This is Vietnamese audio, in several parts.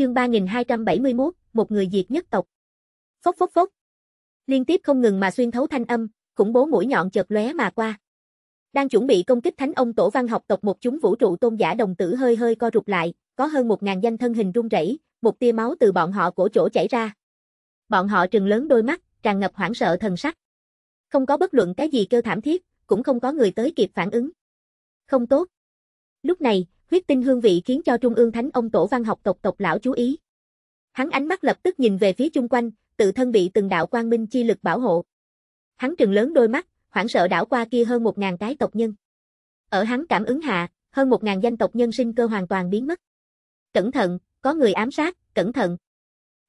Chương 3271, một người diệt nhất tộc. Phốc phốc phốc. Liên tiếp không ngừng mà xuyên thấu thanh âm, khủng bố mũi nhọn chợt lóe mà qua. Đang chuẩn bị công kích Thánh ông tổ văn học tộc một chúng vũ trụ tôn giả đồng tử hơi hơi co rụt lại, có hơn một ngàn danh thân hình run rẩy, một tia máu từ bọn họ cổ chỗ chảy ra. Bọn họ trừng lớn đôi mắt, tràn ngập hoảng sợ thần sắc. Không có bất luận cái gì kêu thảm thiết, cũng không có người tới kịp phản ứng. Không tốt. Lúc này, huyết tinh hương vị khiến cho Trung ương Thánh ông tổ văn học tộc tộc lão chú ý. Hắn ánh mắt lập tức nhìn về phía chung quanh, tự thân bị từng đạo quang minh chi lực bảo hộ. Hắn trừng lớn đôi mắt, hoảng sợ đảo qua kia hơn một ngàn cái tộc nhân. Ở hắn cảm ứng hạ, hơn một ngàn danh tộc nhân sinh cơ hoàn toàn biến mất. Cẩn thận, có người ám sát, cẩn thận.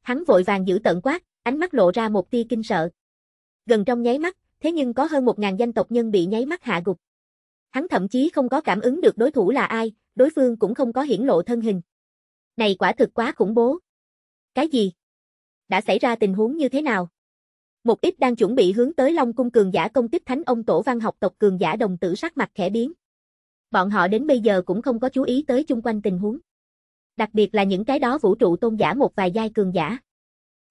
Hắn vội vàng giữ tận quát, ánh mắt lộ ra một tia kinh sợ. Gần trong nháy mắt, thế nhưng có hơn một ngàn danh tộc nhân bị nháy mắt hạ gục. Hắn thậm chí không có cảm ứng được đối thủ là ai, đối phương cũng không có hiển lộ thân hình. Này quả thực quá khủng bố. Cái gì? Đã xảy ra tình huống như thế nào? Một ít đang chuẩn bị hướng tới Long Cung cường giả công kích thánh ông tổ văn học tộc cường giả đồng tử sắc mặt khẽ biến. Bọn họ đến bây giờ cũng không có chú ý tới chung quanh tình huống. Đặc biệt là những cái đó vũ trụ tôn giả một vài giai cường giả.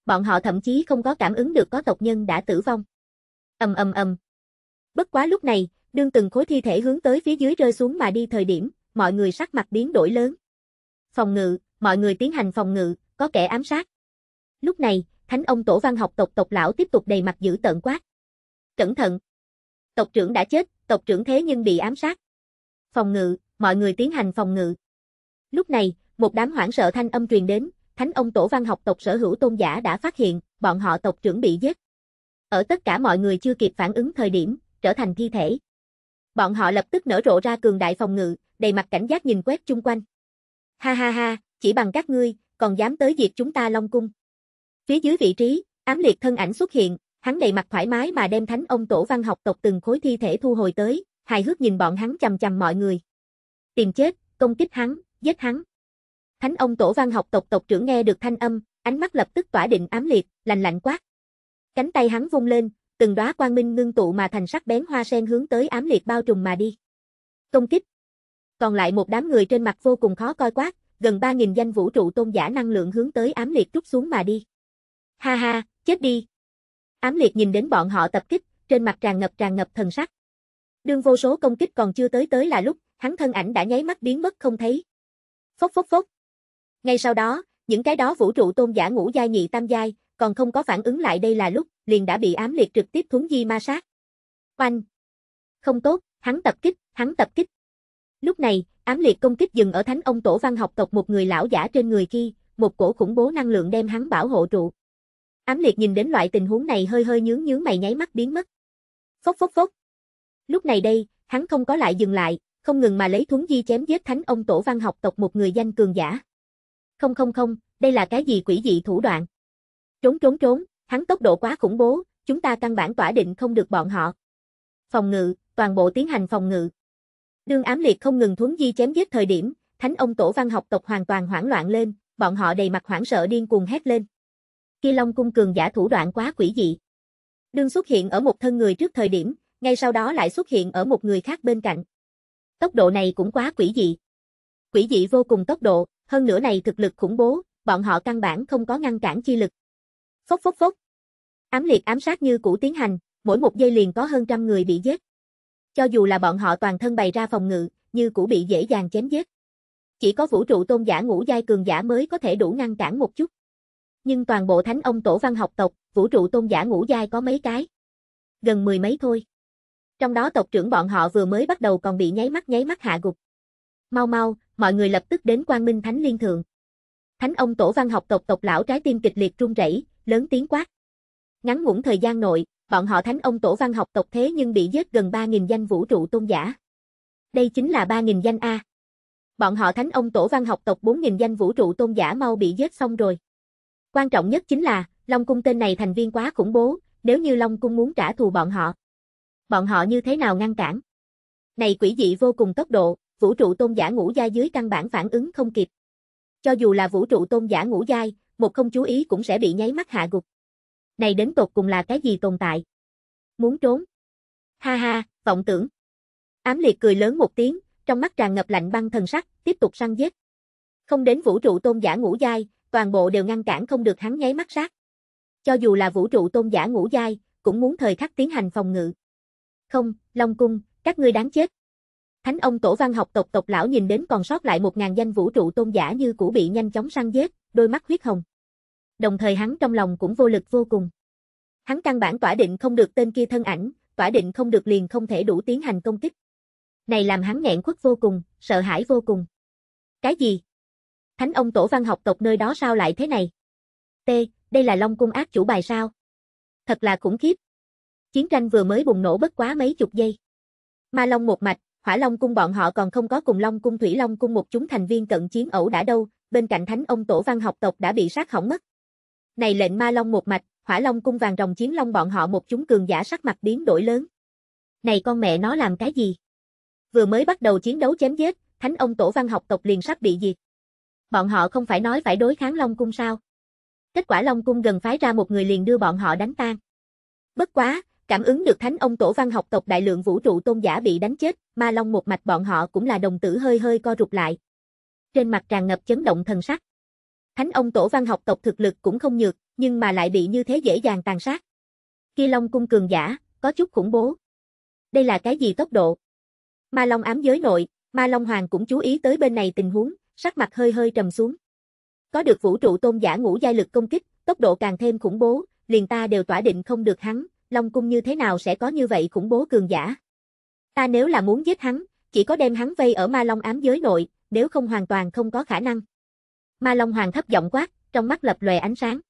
Bọn họ thậm chí không có cảm ứng được có tộc nhân đã tử vong. Ầm ầm ầm. Bất quá lúc này, đương từng khối thi thể hướng tới phía dưới rơi xuống mà đi thời điểm, mọi người sắc mặt biến đổi lớn. Phòng ngự, mọi người tiến hành phòng ngự, có kẻ ám sát. Lúc này, Thánh ông tổ văn học tộc tộc lão tiếp tục đầy mặt dữ tợn quát. Cẩn thận. Tộc trưởng đã chết, tộc trưởng thế nhưng bị ám sát. Phòng ngự, mọi người tiến hành phòng ngự. Lúc này, một đám hoảng sợ thanh âm truyền đến, Thánh ông tổ văn học tộc sở hữu tôn giả đã phát hiện, bọn họ tộc trưởng bị giết. Ở tất cả mọi người chưa kịp phản ứng thời điểm, trở thành thi thể. Bọn họ lập tức nở rộ ra cường đại phòng ngự, đầy mặt cảnh giác nhìn quét chung quanh. Ha ha ha, chỉ bằng các ngươi, còn dám tới diệt chúng ta Long cung. Phía dưới vị trí, ám liệt thân ảnh xuất hiện, hắn đầy mặt thoải mái mà đem thánh ông tổ văn học tộc từng khối thi thể thu hồi tới, hài hước nhìn bọn hắn chằm chằm mọi người. Tìm chết, công kích hắn, giết hắn. Thánh ông tổ văn học tộc tộc trưởng nghe được thanh âm, ánh mắt lập tức tỏa định ám liệt, lạnh lạnh quát. Cánh tay hắn vung lên, từng đóa quang minh ngưng tụ mà thành sắc bén hoa sen hướng tới ám liệt bao trùm mà đi. Công kích. Còn lại một đám người trên mặt vô cùng khó coi quát, gần 3.000 danh vũ trụ tôn giả năng lượng hướng tới ám liệt trút xuống mà đi. Ha ha, chết đi. Ám liệt nhìn đến bọn họ tập kích, trên mặt tràn ngập tràn ngập thần sắc. Đương vô số công kích còn chưa tới tới là lúc, hắn thân ảnh đã nháy mắt biến mất không thấy. Phốc phốc phốc. Ngay sau đó, những cái đó vũ trụ tôn giả ngũ giai nhị tam giai, còn không có phản ứng lại đây là lúc, liền đã bị ám liệt trực tiếp thuấn di ma sát. Oanh! Không tốt, hắn tập kích, hắn tập kích. Lúc này, ám liệt công kích dừng ở thánh ông tổ văn học tộc một người lão giả trên người kia, một cổ khủng bố năng lượng đem hắn bảo hộ trụ. Ám liệt nhìn đến loại tình huống này hơi hơi nhướng nhướng mày nháy mắt biến mất. Phốc phốc phốc. Lúc này đây, hắn không có lại dừng lại, không ngừng mà lấy thuấn di chém giết thánh ông tổ văn học tộc một người danh cường giả. Không không không, đây là cái gì quỷ dị thủ đoạn. Trốn trốn trốn, hắn tốc độ quá khủng bố, chúng ta căn bản tỏa định không được bọn họ. Phòng ngự, toàn bộ tiến hành phòng ngự. Đương ám liệt không ngừng thuấn di chém giết thời điểm, thánh ông tổ văn học tộc hoàn toàn hoảng loạn lên, bọn họ đầy mặt hoảng sợ điên cuồng hét lên. Khi Long cung cường giả thủ đoạn quá quỷ dị. Đương xuất hiện ở một thân người trước thời điểm, ngay sau đó lại xuất hiện ở một người khác bên cạnh. Tốc độ này cũng quá quỷ dị. Quỷ dị vô cùng tốc độ, hơn nữa này thực lực khủng bố, bọn họ căn bản không có ngăn cản chi lực. Phốc phốc phốc. Ám liệt ám sát như cũ tiến hành, mỗi một giây liền có hơn trăm người bị giết. Cho dù là bọn họ toàn thân bày ra phòng ngự, như cũ bị dễ dàng chém giết. Chỉ có vũ trụ tôn giả ngũ giai cường giả mới có thể đủ ngăn cản một chút. Nhưng toàn bộ thánh ông tổ văn học tộc, vũ trụ tôn giả ngũ giai có mấy cái? Gần mười mấy thôi. Trong đó tộc trưởng bọn họ vừa mới bắt đầu còn bị nháy mắt nháy mắt hạ gục. Mau mau, mọi người lập tức đến Quang Minh Thánh Liên Thượng. Thánh ông tổ văn học tộc tộc lão trái tim kịch liệt run rẩy, lớn tiếng quát. Ngắn ngủn thời gian nội, bọn họ thánh ông tổ văn học tộc thế nhưng bị giết gần 3.000 danh vũ trụ tôn giả. Đây chính là 3.000 danh A. Bọn họ thánh ông tổ văn học tộc 4.000 danh vũ trụ tôn giả mau bị giết xong rồi. Quan trọng nhất chính là, Long Cung tên này thành viên quá khủng bố, nếu như Long Cung muốn trả thù bọn họ. Bọn họ như thế nào ngăn cản? Này quỷ dị vô cùng tốc độ, vũ trụ tôn giả ngũ gia dưới căn bản phản ứng không kịp. Cho dù là vũ trụ tôn giả ngũ giai, một không chú ý cũng sẽ bị nháy mắt hạ gục. Này đến tột cùng là cái gì tồn tại? Muốn trốn? Ha ha, vọng tưởng. Ám liệt cười lớn một tiếng, trong mắt tràn ngập lạnh băng thần sắc, tiếp tục săn giết. Không đến vũ trụ tôn giả ngũ giai, toàn bộ đều ngăn cản không được hắn nháy mắt sát. Cho dù là vũ trụ tôn giả ngũ giai, cũng muốn thời khắc tiến hành phòng ngự. Không, Long Cung, các ngươi đáng chết. Thánh ông tổ văn học tộc tộc lão nhìn đến còn sót lại một ngàn danh vũ trụ tôn giả như cũ bị nhanh chóng săn giết, đôi mắt huyết hồng đồng thời hắn trong lòng cũng vô lực vô cùng. Hắn căn bản tỏa định không được tên kia thân ảnh, tỏa định không được liền không thể đủ tiến hành công kích. Này làm hắn nghẹn quất vô cùng, sợ hãi vô cùng. Cái gì? Thánh ông tổ văn học tộc nơi đó sao lại thế này? T, đây là Long cung ác chủ bài sao? Thật là khủng khiếp. Chiến tranh vừa mới bùng nổ bất quá mấy chục giây. Ma Long một mạch, Hỏa Long cung bọn họ còn không có cùng Long cung Thủy Long cung một chúng thành viên cận chiến ẩu đã đâu, bên cạnh Thánh ông tổ văn học tộc đã bị sát hỏng mất này lệnh ma long một mạch, hỏa long cung vàng rồng chiến long bọn họ một chúng cường giả sắc mặt biến đổi lớn. Này con mẹ nó làm cái gì? Vừa mới bắt đầu chiến đấu chém giết, thánh ông tổ văn học tộc liền sắp bị diệt. Bọn họ không phải nói phải đối kháng long cung sao? Kết quả long cung gần phái ra một người liền đưa bọn họ đánh tan. Bất quá, cảm ứng được thánh ông tổ văn học tộc đại lượng vũ trụ tôn giả bị đánh chết, ma long một mạch bọn họ cũng là đồng tử hơi hơi co rụt lại. Trên mặt tràn ngập chấn động thần sắc. Thánh ông tổ văn học tộc thực lực cũng không nhược, nhưng mà lại bị như thế dễ dàng tàn sát. Kia Long cung cường giả, có chút khủng bố. Đây là cái gì tốc độ? Ma Long ám giới nội, Ma Long Hoàng cũng chú ý tới bên này tình huống, sắc mặt hơi hơi trầm xuống. Có được vũ trụ tôn giả ngũ giai lực công kích, tốc độ càng thêm khủng bố, liền ta đều tỏa định không được hắn, Long cung như thế nào sẽ có như vậy khủng bố cường giả? Ta nếu là muốn giết hắn, chỉ có đem hắn vây ở Ma Long ám giới nội, nếu không hoàn toàn không có khả năng. Ma Long Hoàng thấp giọng quát, trong mắt lập lòe ánh sáng.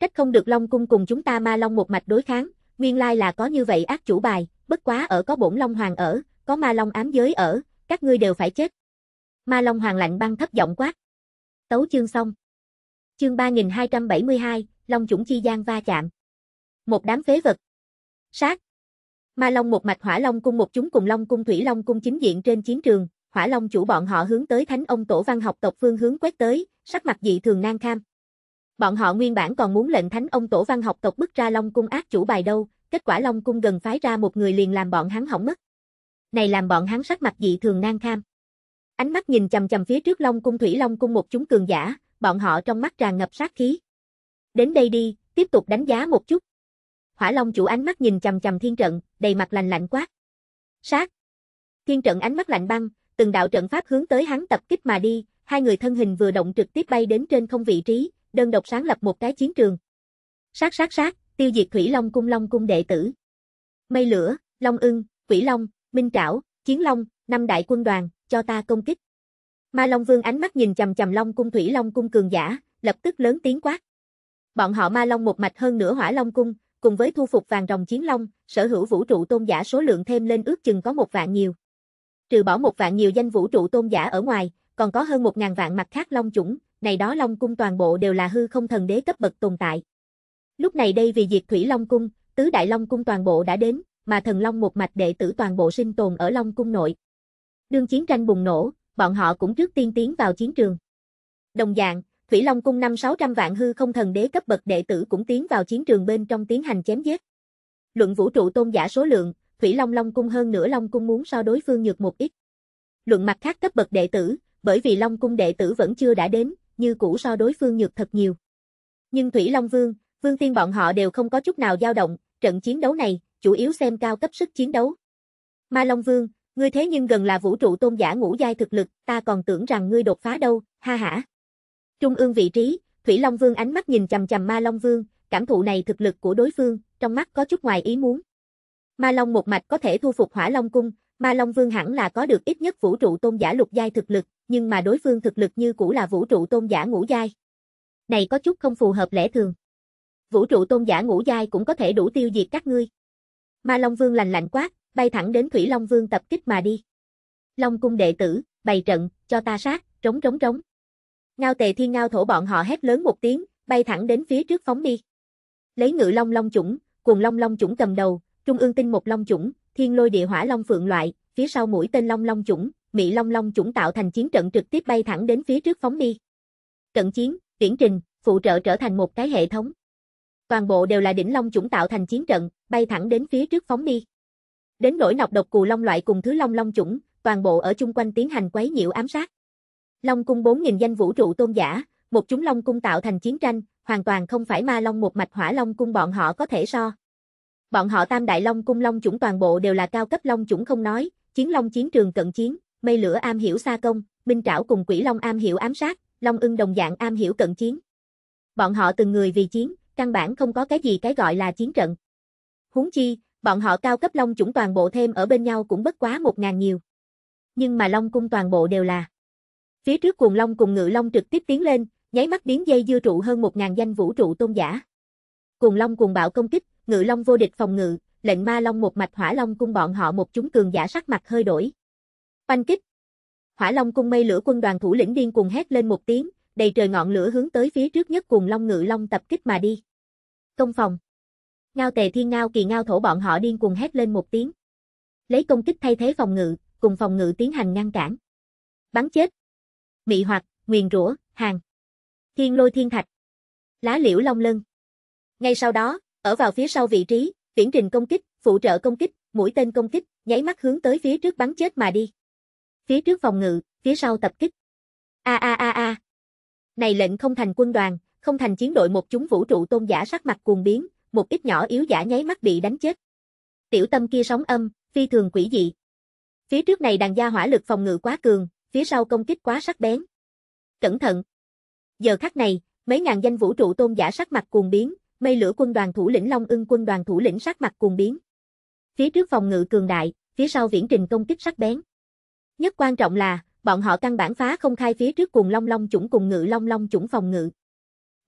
Trách không được Long cung cùng chúng ta Ma Long một mạch đối kháng, nguyên lai là có như vậy ác chủ bài, bất quá ở có bổn Long Hoàng ở, có Ma Long ám giới ở, các ngươi đều phải chết. Ma Long Hoàng lạnh băng thấp giọng quát. Tấu chương xong. Chương 3272, Long chủng chi gian va chạm. Một đám phế vật. Sát. Ma Long một mạch Hỏa Long cung một chúng cùng Long cung Thủy Long cung chính diện trên chiến trường, Hỏa Long chủ bọn họ hướng tới Thánh ông tổ văn học tộc phương hướng quét tới, sắc mặt dị thường nan kham. Bọn họ nguyên bản còn muốn lệnh thánh ông tổ văn học tộc bức ra Long cung ác chủ bài đâu, kết quả Long cung gần phái ra một người liền làm bọn hắn hỏng mất. Này làm bọn hắn sắc mặt dị thường nan kham. Ánh mắt nhìn chằm chằm phía trước Long cung Thủy Long cung một chúng cường giả, bọn họ trong mắt tràn ngập sát khí. Đến đây đi, tiếp tục đánh giá một chút. Hỏa Long chủ ánh mắt nhìn chằm chằm thiên trận, đầy mặt lạnh lạnh quát. Sát. Thiên trận ánh mắt lạnh băng, từng đạo trận pháp hướng tới hắn tập kích mà đi, hai người thân hình vừa động trực tiếp bay đến trên không vị trí, đơn độc sáng lập một cái chiến trường. Sát sát sát, tiêu diệt Thủy Long cung Long cung đệ tử. Mây lửa, Long ưng, Quỷ Long, Minh Trảo, Chiến Long, năm đại quân đoàn, cho ta công kích. Ma Long Vương ánh mắt nhìn chầm chầm Long cung Thủy Long cung cường giả, lập tức lớn tiếng quát. Bọn họ Ma Long một mạch hơn nửa Hỏa Long cung, cùng với thu phục vàng rồng Chiến Long, sở hữu vũ trụ tôn giả số lượng thêm lên ước chừng có một vạn nhiều. Trừ bỏ một vạn nhiều danh vũ trụ tôn giả ở ngoài, còn có hơn 1.000 vạn mặt khác long chủng, này đó long cung toàn bộ đều là hư không thần đế cấp bậc tồn tại. Lúc này đây vì diệt thủy long cung, tứ đại long cung toàn bộ đã đến, mà thần long một mạch đệ tử toàn bộ sinh tồn ở long cung nội. Đương chiến tranh bùng nổ, bọn họ cũng trước tiên tiến vào chiến trường. Đồng dạng, Thủy Long cung năm 600 vạn hư không thần đế cấp bậc đệ tử cũng tiến vào chiến trường bên trong tiến hành chém giết. Luận vũ trụ tôn giả số lượng, Thủy Long Long cung hơn nửa Long cung muốn so đối phương nhược một ít. Luận mặt khác cấp bậc đệ tử, bởi vì Long cung đệ tử vẫn chưa đã đến, như cũ so đối phương nhược thật nhiều. Nhưng Thủy Long Vương, Vương Tiên bọn họ đều không có chút nào dao động, trận chiến đấu này, chủ yếu xem cao cấp sức chiến đấu. Ma Long Vương, ngươi thế nhưng gần là vũ trụ tôn giả ngũ giai thực lực, ta còn tưởng rằng ngươi đột phá đâu, ha ha. Trung ương vị trí, Thủy Long Vương ánh mắt nhìn chầm chầm Ma Long Vương, cảm thụ này thực lực của đối phương, trong mắt có chút ngoài ý muốn. Ma Long một mạch có thể thu phục Hỏa Long cung, Ma Long Vương hẳn là có được ít nhất vũ trụ tôn giả lục giai thực lực, nhưng mà đối phương thực lực như cũ là vũ trụ tôn giả ngũ giai. Này có chút không phù hợp lẽ thường. Vũ trụ tôn giả ngũ giai cũng có thể đủ tiêu diệt các ngươi. Ma Long Vương lành lạnh quát, bay thẳng đến Thủy Long Vương tập kích mà đi. Long cung đệ tử, bày trận, cho ta sát, trống trống trống. Ngao Tề Thiên ngao thổ bọn họ hét lớn một tiếng, bay thẳng đến phía trước phóng đi. Lấy ngự long long chủng, cuồng long long chủng cầm đầu, trung ương tinh một long chủng, thiên lôi địa hỏa long phượng loại, phía sau mũi tên long long chủng, mỹ long long chủng tạo thành chiến trận trực tiếp bay thẳng đến phía trước phóng đi. Trận chiến, viễn trình, phụ trợ trở thành một cái hệ thống. Toàn bộ đều là đỉnh long chủng tạo thành chiến trận, bay thẳng đến phía trước phóng đi. Đến nỗi nọc độc cù long loại cùng thứ long long chủng, toàn bộ ở chung quanh tiến hành quấy nhiễu ám sát. Long cung 4000 danh vũ trụ tôn giả, một chúng long cung tạo thành chiến tranh, hoàn toàn không phải ma long một mạch hỏa long cung bọn họ có thể so. Bọn họ Tam Đại Long cung Long chủng toàn bộ đều là cao cấp Long chủng không nói, chiến Long chiến trường cận chiến, mây lửa am hiểu xa công, minh trảo cùng quỷ Long am hiểu ám sát, Long ưng đồng dạng am hiểu cận chiến. Bọn họ từng người vì chiến, căn bản không có cái gì cái gọi là chiến trận. Huống chi, bọn họ cao cấp Long chủng toàn bộ thêm ở bên nhau cũng bất quá một ngàn nhiều. Nhưng mà Long cung toàn bộ đều là. Phía trước cuồng Long cùng ngự Long trực tiếp tiến lên, nháy mắt biến dây dư trụ hơn một ngàn danh vũ trụ tôn giả. Cuồng Long cùng bạo công kích, ngự long vô địch phòng ngự, lệnh ma long một mạch hỏa long cung bọn họ một chúng cường giả sắc mặt hơi đổi. Oanh kích! Hỏa long cung mây lửa quân đoàn thủ lĩnh điên cuồng hét lên một tiếng, đầy trời ngọn lửa hướng tới phía trước nhất cùng long ngự long tập kích mà đi. Công phòng! Ngao tề thiên ngao kỳ ngao thổ bọn họ điên cuồng hét lên một tiếng. Lấy công kích thay thế phòng ngự, cùng phòng ngự tiến hành ngăn cản. Bắn chết! Mị hoặc, nguyền rủa, hàng! Thiên lôi thiên thạch! Lá liễu long lân! Ngay sau đó, ở vào phía sau vị trí, viễn trình công kích, phụ trợ công kích, mũi tên công kích, nháy mắt hướng tới phía trước bắn chết mà đi. Phía trước phòng ngự, phía sau tập kích. A a a a. Này lệnh không thành quân đoàn, không thành chiến đội một chúng vũ trụ tôn giả sắc mặt cuồng biến, một ít nhỏ yếu giả nháy mắt bị đánh chết. Tiểu tâm kia sóng âm, phi thường quỷ dị. Phía trước này đàn gia hỏa lực phòng ngự quá cường, phía sau công kích quá sắc bén. Cẩn thận. Giờ khắc này, mấy ngàn danh vũ trụ tôn giả sắc mặt cuồng biến, mây lửa quân đoàn thủ lĩnh Long ưng quân đoàn thủ lĩnh sát mặt cuồng biến. Phía trước phòng ngự cường đại, phía sau viễn trình công kích sắc bén. Nhất quan trọng là, bọn họ căn bản phá không khai phía trước cùng Long Long chủng cùng ngự Long Long chủng phòng ngự.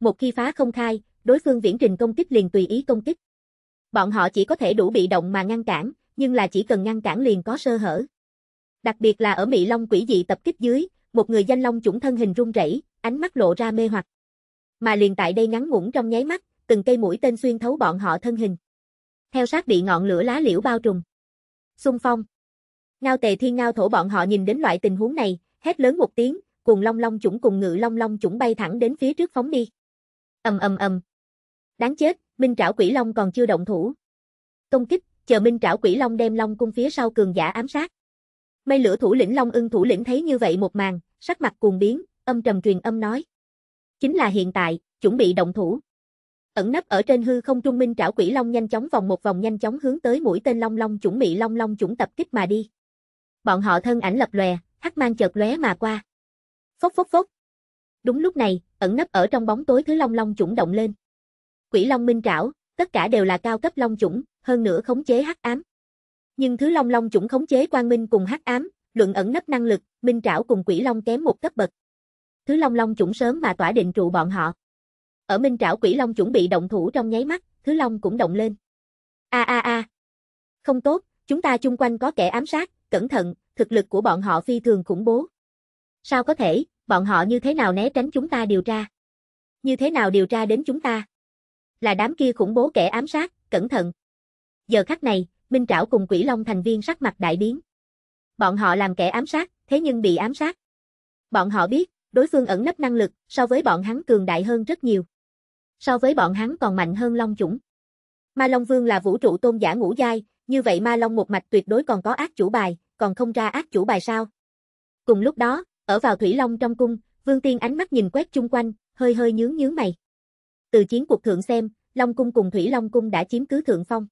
Một khi phá không khai, đối phương viễn trình công kích liền tùy ý công kích. Bọn họ chỉ có thể đủ bị động mà ngăn cản, nhưng là chỉ cần ngăn cản liền có sơ hở. Đặc biệt là ở Mỹ Long quỷ dị tập kích dưới, một người danh long chủng thân hình run rẩy, ánh mắt lộ ra mê hoặc. Mà liền tại đây ngắn ngủn trong nháy mắt, từng cây mũi tên xuyên thấu bọn họ thân hình. Theo sát bị ngọn lửa lá liễu bao trùm. Xung phong. Ngao tề thiên ngao thổ bọn họ nhìn đến loại tình huống này, hét lớn một tiếng, cùng long long chủng cùng ngự long long chủng bay thẳng đến phía trước phóng đi. ầm ầm ầm. Đáng chết, Minh Trảo Quỷ Long còn chưa động thủ. Công kích, chờ Minh Trảo Quỷ Long đem Long cung phía sau cường giả ám sát. Mây lửa thủ lĩnh Long Ưng thủ lĩnh thấy như vậy một màn, sắc mặt cuồng biến, âm trầm truyền âm nói: "Chính là hiện tại, chuẩn bị động thủ." Ẩn nấp ở trên hư không trung minh trảo quỷ long nhanh chóng vòng một vòng nhanh chóng hướng tới mũi tên long long chuẩn bị long long chuẩn tập kích mà đi. Bọn họ thân ảnh lập lòe, hắc mang chợt lóe mà qua. Phốc phốc phốc. Đúng lúc này, ẩn nấp ở trong bóng tối thứ long long chuẩn động lên. Quỷ long minh trảo, tất cả đều là cao cấp long chuẩn, hơn nữa khống chế hắc ám. Nhưng thứ long long chuẩn khống chế quang minh cùng hắc ám, luận ẩn nấp năng lực, minh trảo cùng quỷ long kém một cấp bậc. Thứ long long chuẩn sớm mà tỏa định trụ bọn họ. Ở Minh Trảo Quỷ Long chuẩn bị động thủ trong nháy mắt, Thứ Long cũng động lên. A a a. Không tốt, chúng ta chung quanh có kẻ ám sát, cẩn thận, thực lực của bọn họ phi thường khủng bố. Sao có thể, bọn họ như thế nào né tránh chúng ta điều tra? Như thế nào điều tra đến chúng ta? Là đám kia khủng bố kẻ ám sát, cẩn thận. Giờ khắc này, Minh Trảo cùng Quỷ Long thành viên sắc mặt đại biến. Bọn họ làm kẻ ám sát, thế nhưng bị ám sát. Bọn họ biết, đối phương ẩn nấp năng lực so với bọn hắn cường đại hơn rất nhiều so với bọn hắn còn mạnh hơn Long chủng. Ma Long Vương là vũ trụ tôn giả ngũ giai, như vậy Ma Long một mạch tuyệt đối còn có ác chủ bài, còn không ra ác chủ bài sao? Cùng lúc đó, ở vào Thủy Long trong cung, Vương Tiên ánh mắt nhìn quét chung quanh, hơi hơi nhướng nhướng mày. Từ chiến cuộc thượng xem, Long cung cùng Thủy Long cung đã chiếm cứ thượng phong.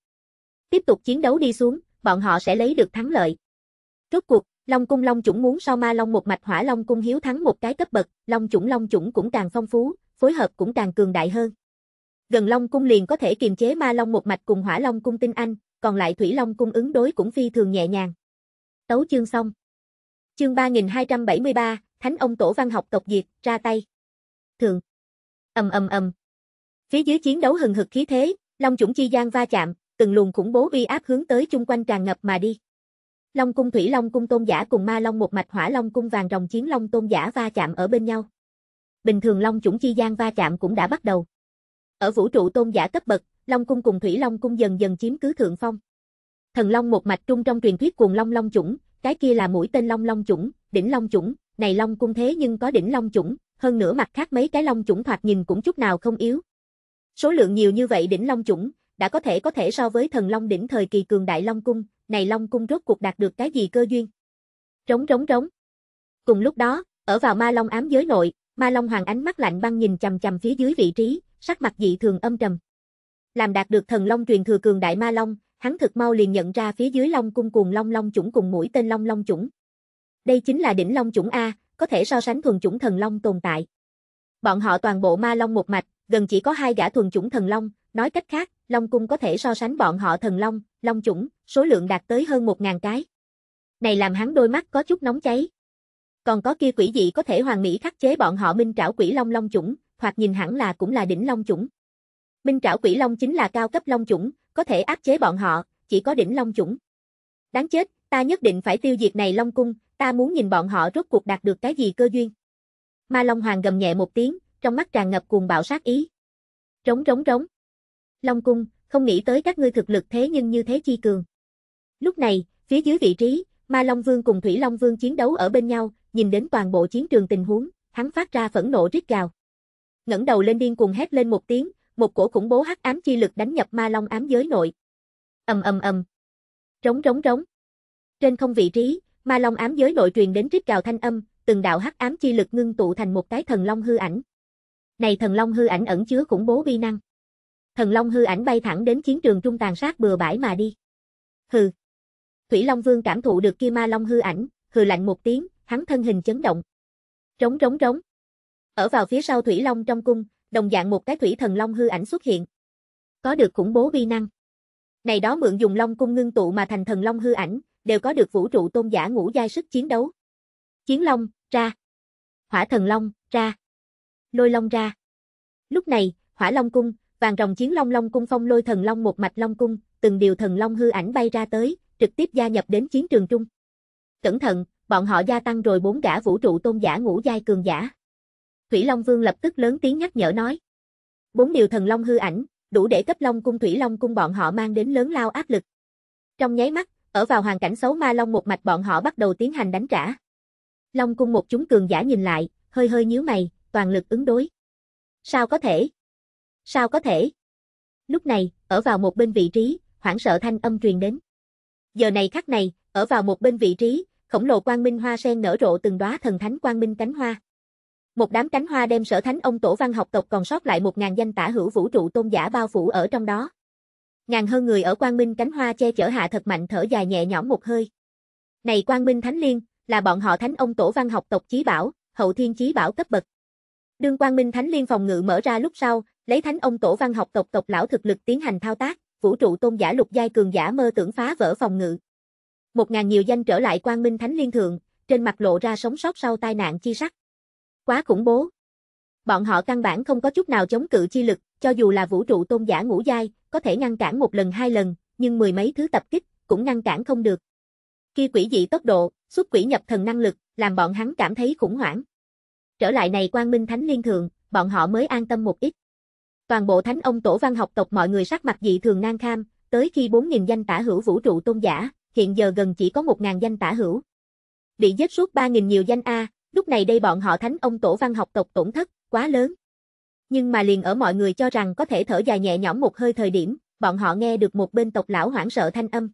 Tiếp tục chiến đấu đi xuống, bọn họ sẽ lấy được thắng lợi. Rốt cuộc, Long cung Long chủng muốn so Ma Long một mạch Hỏa Long cung hiếu thắng một cái cấp bậc, Long chủng Long chủng cũng càng phong phú, phối hợp cũng càng cường đại hơn. Gần Long cung liền có thể kiềm chế Ma Long một mạch cùng Hỏa Long cung tinh anh, còn lại Thủy Long cung ứng đối cũng phi thường nhẹ nhàng. Tấu chương xong. Chương 3273, Thánh ông tổ văn học tộc diệt, ra tay. thường Ầm ầm ầm. Phía dưới chiến đấu hừng hực khí thế, Long chủng chi gian va chạm, từng luồng khủng bố uy áp hướng tới chung quanh tràn ngập mà đi. Long cung Thủy Long cung tôn giả cùng Ma Long một mạch Hỏa Long cung vàng rồng chiến Long tôn giả va chạm ở bên nhau bình thường Long chủng chi gian va chạm cũng đã bắt đầu. Ở vũ trụ tôn giả cấp bậc, Long cung cùng Thủy Long cung dần dần chiếm cứ thượng phong. Thần Long một mạch trung trong truyền thuyết cuồng Long Long chủng, cái kia là mũi tên Long Long chủng, đỉnh Long chủng, này Long cung thế nhưng có đỉnh Long chủng, hơn nữa mặt khác mấy cái Long chủng thoạt nhìn cũng chút nào không yếu. Số lượng nhiều như vậy đỉnh Long chủng, đã có thể có thể so với thần Long đỉnh thời kỳ cường đại Long cung, này Long cung rốt cuộc đạt được cái gì cơ duyên? Trống trống trống. Cùng lúc đó, ở vào Ma Long ám giới nội, Ma Long Hoàng ánh mắt lạnh băng nhìn chầm chầm phía dưới vị trí, sắc mặt dị thường âm trầm. Làm đạt được thần long truyền thừa cường đại Ma Long, hắn thực mau liền nhận ra phía dưới long cung cuồng long long chủng cùng mũi tên long long chủng. Đây chính là đỉnh long chủng A, có thể so sánh thuần chủng thần long tồn tại. Bọn họ toàn bộ Ma Long một mạch, gần chỉ có hai gã thuần chủng thần long, nói cách khác, Long cung có thể so sánh bọn họ thần long, long chủng, số lượng đạt tới hơn 1000 cái. Này làm hắn đôi mắt có chút nóng cháy, còn có kia quỷ dị có thể hoàn mỹ khắc chế bọn họ minh trảo quỷ long long chủng, hoặc nhìn hẳn là cũng là đỉnh long chủng. Minh trảo quỷ long chính là cao cấp long chủng, có thể áp chế bọn họ, chỉ có đỉnh long chủng. Đáng chết, ta nhất định phải tiêu diệt này long cung, ta muốn nhìn bọn họ rốt cuộc đạt được cái gì cơ duyên. Ma Long Hoàng gầm nhẹ một tiếng, trong mắt tràn ngập cuồng bạo sát ý. Rống rống rống. Long cung, không nghĩ tới các ngươi thực lực thế nhưng như thế chi cường. Lúc này, phía dưới vị trí, Ma Long Vương cùng Thủy Long Vương chiến đấu ở bên nhau, nhìn đến toàn bộ chiến trường tình huống, hắn phát ra phẫn nộ rít gào. Ngẩng đầu lên điên cuồng hét lên một tiếng, một cổ khủng bố hắc ám chi lực đánh nhập ma long ám giới nội. Ầm ầm ầm. Rống rống rống. Trên không vị trí, ma long ám giới nội truyền đến rít gào thanh âm, từng đạo hắc ám chi lực ngưng tụ thành một cái thần long hư ảnh. Này thần long hư ảnh ẩn chứa khủng bố vi năng. Thần long hư ảnh bay thẳng đến chiến trường trung tàn sát bừa bãi mà đi. Hừ. Thủy Long Vương cảm thụ được kia ma long hư ảnh, hừ lạnh một tiếng, hắn thân hình chấn động. Rống rống rống. Ở vào phía sau thủy long trong cung, đồng dạng một cái thủy thần long hư ảnh xuất hiện. Có được khủng bố vi năng. Này đó mượn dùng long cung ngưng tụ mà thành thần long hư ảnh, đều có được vũ trụ tôn giả ngũ giai sức chiến đấu. Chiến long, ra. Hỏa thần long, ra. Lôi long ra. Lúc này, Hỏa Long cung, vàng rồng chiến long long cung phong lôi thần long một mạch long cung, từng điều thần long hư ảnh bay ra tới, trực tiếp gia nhập đến chiến trường trung. Cẩn thận, bọn họ gia tăng rồi bốn gã vũ trụ tôn giả ngũ giai cường giả. Thủy Long Vương lập tức lớn tiếng nhắc nhở nói. Bốn điều thần long hư ảnh, đủ để cấp Long cung Thủy Long cung bọn họ mang đến lớn lao áp lực. Trong nháy mắt, ở vào hoàn cảnh xấu ma long một mạch bọn họ bắt đầu tiến hành đánh trả. Long cung một chúng cường giả nhìn lại, hơi hơi nhíu mày, toàn lực ứng đối. Sao có thể? Sao có thể? Lúc này, ở vào một bên vị trí, hoảng sợ thanh âm truyền đến. Giờ này khắc này, ở vào một bên vị trí, khổng lồ quang minh hoa sen nở rộ từng đóa thần thánh quang minh cánh hoa. Một đám cánh hoa đem sở thánh ông tổ văn học tộc còn sót lại một ngàn danh tả hữu vũ trụ tôn giả bao phủ ở trong đó. Ngàn hơn người ở quang minh cánh hoa che chở hạ thật mạnh thở dài nhẹ nhõm một hơi. Này quang minh thánh liên, là bọn họ thánh ông tổ văn học tộc chí bảo, hậu thiên chí bảo cấp bậc. Đương quang minh thánh liên phòng ngự mở ra lúc sau, lấy thánh ông tổ văn học tộc tộc lão thực lực tiến hành thao tác, vũ trụ tôn giả lục giai cường giả mơ tưởng phá vỡ phòng ngự. Một ngàn nhiều danh trở lại quang minh thánh liên thượng, trên mặt lộ ra sống sót sau tai nạn chi sắc. Quá khủng bố. Bọn họ căn bản không có chút nào chống cự chi lực, cho dù là vũ trụ tôn giả ngũ giai, có thể ngăn cản một lần hai lần, nhưng mười mấy thứ tập kích, cũng ngăn cản không được. kia quỷ dị tốc độ, xuất quỷ nhập thần năng lực, làm bọn hắn cảm thấy khủng hoảng. Trở lại này quang minh thánh liên thượng, bọn họ mới an tâm một ít. Toàn bộ thánh ông tổ văn học tộc mọi người sắc mặt dị thường nang kham, tới khi bốn nghìn danh tả hữu vũ trụ tôn giả, hiện giờ gần chỉ có 1.000 danh tả hữu. Bị giết suốt 3.000 nhiều danh A, lúc này đây bọn họ thánh ông tổ văn học tộc tổn thất, quá lớn. Nhưng mà liền ở mọi người cho rằng có thể thở dài nhẹ nhõm một hơi thời điểm, bọn họ nghe được một bên tộc lão hoảng sợ thanh âm.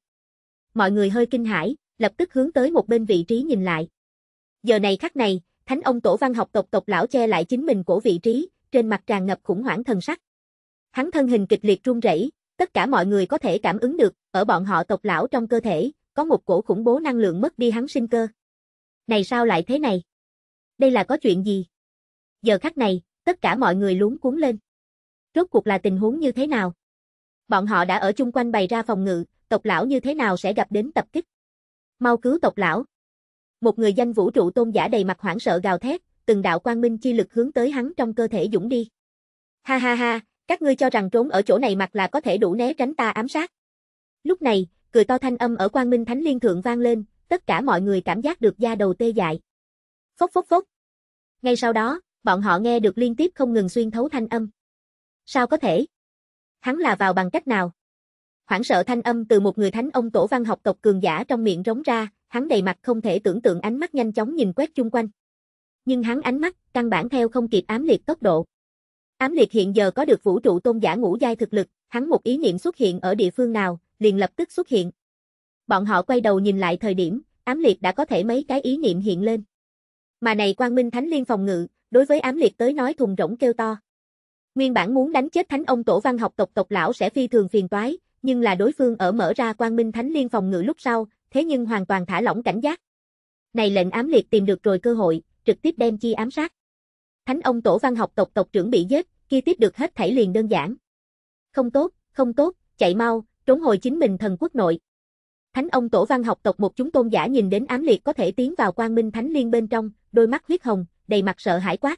Mọi người hơi kinh hãi, lập tức hướng tới một bên vị trí nhìn lại. Giờ này khắc này, thánh ông tổ văn học tộc tộc lão che lại chính mình của vị trí, trên mặt tràn ngập khủng hoảng thần sắc. Hắn thân hình kịch liệt run rẩy, Tất cả mọi người có thể cảm ứng được, ở bọn họ tộc lão trong cơ thể, có một cổ khủng bố năng lượng mất đi hắn sinh cơ. Này sao lại thế này? Đây là có chuyện gì? Giờ khắc này, tất cả mọi người luống cuốn lên. Rốt cuộc là tình huống như thế nào? Bọn họ đã ở chung quanh bày ra phòng ngự, tộc lão như thế nào sẽ gặp đến tập kích? Mau cứu tộc lão. Một người danh vũ trụ tôn giả đầy mặt hoảng sợ gào thét, từng đạo quang minh chi lực hướng tới hắn trong cơ thể dũng đi. Ha ha ha, các ngươi cho rằng trốn ở chỗ này mặc là có thể đủ né tránh ta ám sát. Lúc này, cười to thanh âm ở quan Minh Thánh Liên Thượng vang lên, tất cả mọi người cảm giác được da đầu tê dại. Phốc phốc phốc. Ngay sau đó, bọn họ nghe được liên tiếp không ngừng xuyên thấu thanh âm. Sao có thể? Hắn là vào bằng cách nào? Hoảng sợ thanh âm từ một người thánh ông tổ văn học tộc cường giả trong miệng rống ra, hắn đầy mặt không thể tưởng tượng ánh mắt nhanh chóng nhìn quét chung quanh. Nhưng hắn ánh mắt, căn bản theo không kịp ám liệt tốc độ. Ám liệt hiện giờ có được vũ trụ tôn giả ngũ giai thực lực, hắn một ý niệm xuất hiện ở địa phương nào, liền lập tức xuất hiện. Bọn họ quay đầu nhìn lại thời điểm, ám liệt đã có thể mấy cái ý niệm hiện lên. Mà này quang minh thánh liên phòng ngự, đối với ám liệt tới nói thùng rỗng kêu to. Nguyên bản muốn đánh chết thánh ông tổ văn học tộc tộc lão sẽ phi thường phiền toái, nhưng là đối phương ở mở ra quang minh thánh liên phòng ngự lúc sau, thế nhưng hoàn toàn thả lỏng cảnh giác. Này lệnh ám liệt tìm được rồi cơ hội, trực tiếp đem chi ám sát. Thánh ông tổ văn học tộc tộc trưởng bị giết, kia tiếp được hết thảy liền đơn giản. Không tốt, không tốt, chạy mau, trốn hồi chính mình thần quốc nội. Thánh ông tổ văn học tộc một chúng tôn giả nhìn đến ám liệt có thể tiến vào quang minh thánh liên bên trong, đôi mắt huyết hồng, đầy mặt sợ hãi quát.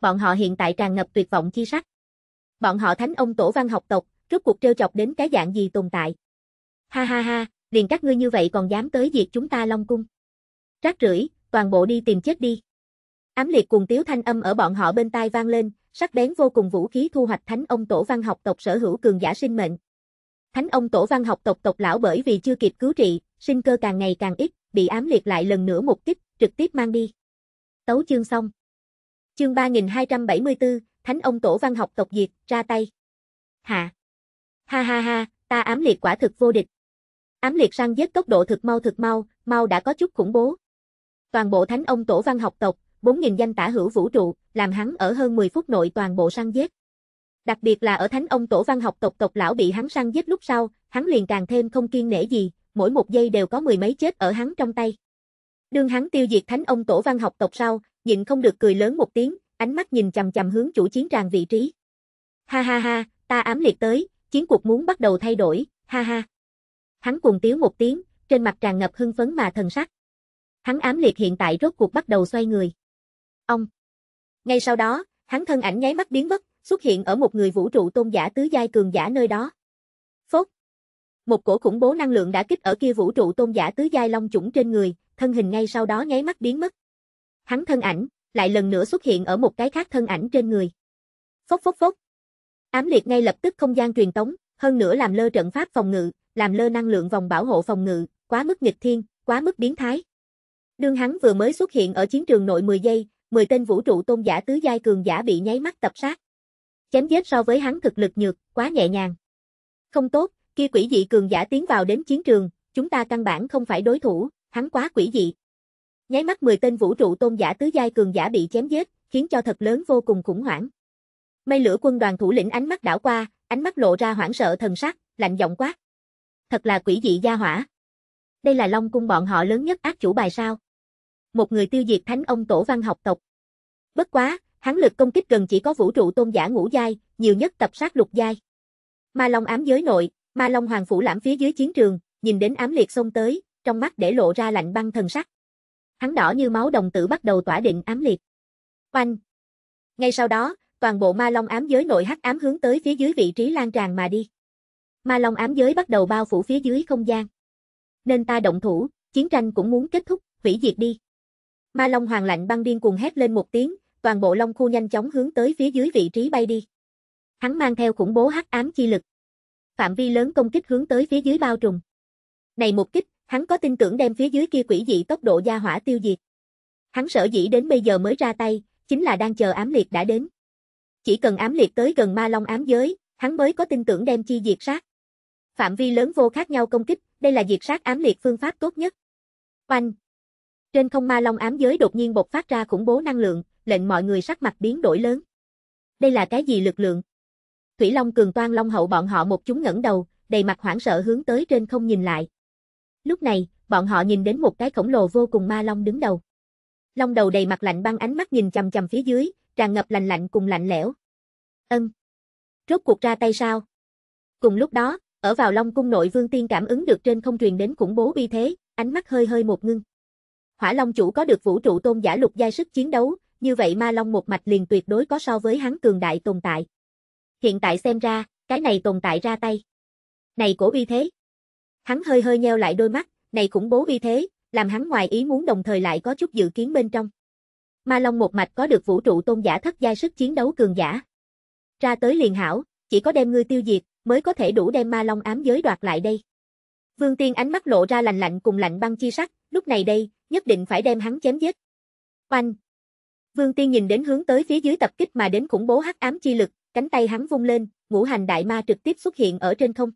Bọn họ hiện tại tràn ngập tuyệt vọng chi sắc. Bọn họ thánh ông tổ văn học tộc, rốt cuộc trêu chọc đến cái dạng gì tồn tại. Ha ha ha, liền các ngươi như vậy còn dám tới diệt chúng ta Long Cung. Rác rưởi, toàn bộ đi tìm chết đi. Ám liệt cùng tiếu thanh âm ở bọn họ bên tai vang lên, sắc bén vô cùng vũ khí thu hoạch thánh ông tổ văn học tộc sở hữu cường giả sinh mệnh. Thánh ông tổ văn học tộc tộc lão bởi vì chưa kịp cứu trị, sinh cơ càng ngày càng ít, bị ám liệt lại lần nữa một kích, trực tiếp mang đi. Tấu chương xong. Chương 3274, Thánh ông tổ văn học tộc diệt, ra tay. Hạ. Ha ha ha, ta ám liệt quả thực vô địch. Ám liệt sang giết tốc độ thực mau thực mau, mau đã có chút khủng bố. Toàn bộ thánh ông tổ văn học tộc, 4.000 danh tả hữu vũ trụ, làm hắn ở hơn 10 phút nội toàn bộ săn giết. Đặc biệt là ở thánh ông tổ văn học tộc tộc lão bị hắn săn giết lúc sau, hắn liền càng thêm không kiên nể gì, mỗi một giây đều có mười mấy chết ở hắn trong tay. Đương hắn tiêu diệt thánh ông tổ văn học tộc sau, nhịn không được cười lớn một tiếng, ánh mắt nhìn chằm chằm hướng chủ chiến tràng vị trí. Ha ha ha, ta ám liệt tới, chiến cuộc muốn bắt đầu thay đổi, ha ha. Hắn cuồng tiếu một tiếng, trên mặt tràn ngập hưng phấn mà thần sắc. Hắn ám liệt hiện tại rốt cuộc bắt đầu xoay người. Ông. Ngay sau đó, hắn thân ảnh nháy mắt biến mất, xuất hiện ở một người vũ trụ tôn giả tứ giai cường giả nơi đó. Phốt. Một cổ khủng bố năng lượng đã kích ở kia vũ trụ tôn giả tứ giai long chủng trên người, thân hình ngay sau đó nháy mắt biến mất. Hắn thân ảnh lại lần nữa xuất hiện ở một cái khác thân ảnh trên người. Phốc phốc phốc. Ám liệt ngay lập tức không gian truyền tống, hơn nữa làm lơ trận pháp phòng ngự, làm lơ năng lượng vòng bảo hộ phòng ngự, quá mức nghịch thiên, quá mức biến thái. Đương hắn vừa mới xuất hiện ở chiến trường nội 10 giây, 10 tên vũ trụ tôn giả tứ giai cường giả bị nháy mắt tập sát. Chém giết so với hắn thực lực nhược, quá nhẹ nhàng. Không tốt, kia quỷ dị cường giả tiến vào đến chiến trường, chúng ta căn bản không phải đối thủ, hắn quá quỷ dị. Nháy mắt 10 tên vũ trụ tôn giả tứ giai cường giả bị chém giết, khiến cho thật lớn vô cùng khủng hoảng. Mây lửa quân đoàn thủ lĩnh ánh mắt đảo qua, ánh mắt lộ ra hoảng sợ thần sắc, lạnh giọng quát. Thật là quỷ dị gia hỏa. Đây là Long cung bọn họ lớn nhất ác chủ bài sao? một người tiêu diệt thánh ông tổ văn học tộc. Bất quá, hắn lực công kích gần chỉ có vũ trụ tôn giả ngũ giai, nhiều nhất tập sát lục giai. Ma Long ám giới nội, Ma Long hoàng phủ lãm phía dưới chiến trường, nhìn đến ám liệt xông tới, trong mắt để lộ ra lạnh băng thần sắc. Hắn đỏ như máu đồng tử bắt đầu tỏa định ám liệt. Oanh! Ngay sau đó, toàn bộ Ma Long ám giới nội hắc ám hướng tới phía dưới vị trí lan tràn mà đi. Ma Long ám giới bắt đầu bao phủ phía dưới không gian. Nên ta động thủ, chiến tranh cũng muốn kết thúc, hủy diệt đi. Ma Long Hoàng lạnh băng điên cuồng hét lên một tiếng, toàn bộ Long khu nhanh chóng hướng tới phía dưới vị trí bay đi. Hắn mang theo khủng bố hắc ám chi lực. Phạm vi lớn công kích hướng tới phía dưới bao trùm. Này một kích, hắn có tin tưởng đem phía dưới kia quỷ dị tốc độ gia hỏa tiêu diệt. Hắn sở dĩ đến bây giờ mới ra tay, chính là đang chờ ám liệt đã đến. Chỉ cần ám liệt tới gần ma long ám giới, hắn mới có tin tưởng đem chi diệt sát. Phạm vi lớn vô khác nhau công kích, đây là diệt sát ám liệt phương pháp tốt nhất. Oanh, trên không ma long ám giới đột nhiên bộc phát ra khủng bố năng lượng, lệnh mọi người sắc mặt biến đổi lớn. Đây là cái gì lực lượng? Thủy Long cường toan long hậu bọn họ một chúng ngẩng đầu, đầy mặt hoảng sợ hướng tới trên không nhìn lại. Lúc này, bọn họ nhìn đến một cái khổng lồ vô cùng ma long đứng đầu. Long đầu đầy mặt lạnh băng ánh mắt nhìn chằm chằm phía dưới, tràn ngập lạnh lạnh cùng lạnh lẽo. Ân. Rốt cuộc ra tay sao? Cùng lúc đó, ở vào Long cung nội Vương Tiên cảm ứng được trên không truyền đến khủng bố uy thế, ánh mắt hơi hơi một ngưng. Hỏa Long chủ có được vũ trụ tôn giả lục giai sức chiến đấu, như vậy Ma Long một mạch liền tuyệt đối có so với hắn cường đại tồn tại. Hiện tại xem ra, cái này tồn tại ra tay. Này cổ uy thế. Hắn hơi hơi nheo lại đôi mắt, này khủng bố uy thế, làm hắn ngoài ý muốn đồng thời lại có chút dự kiến bên trong. Ma Long một mạch có được vũ trụ tôn giả thất giai sức chiến đấu cường giả. Ra tới liền hảo, chỉ có đem ngươi tiêu diệt, mới có thể đủ đem Ma Long ám giới đoạt lại đây. Vương Tiên ánh mắt lộ ra lạnh lạnh cùng lạnh băng chi sắc, lúc này đây, nhất định phải đem hắn chém giết. Oanh! Vương Tiên nhìn đến hướng tới phía dưới tập kích mà đến khủng bố hắc ám chi lực, cánh tay hắn vung lên, ngũ hành đại ma trực tiếp xuất hiện ở trên không.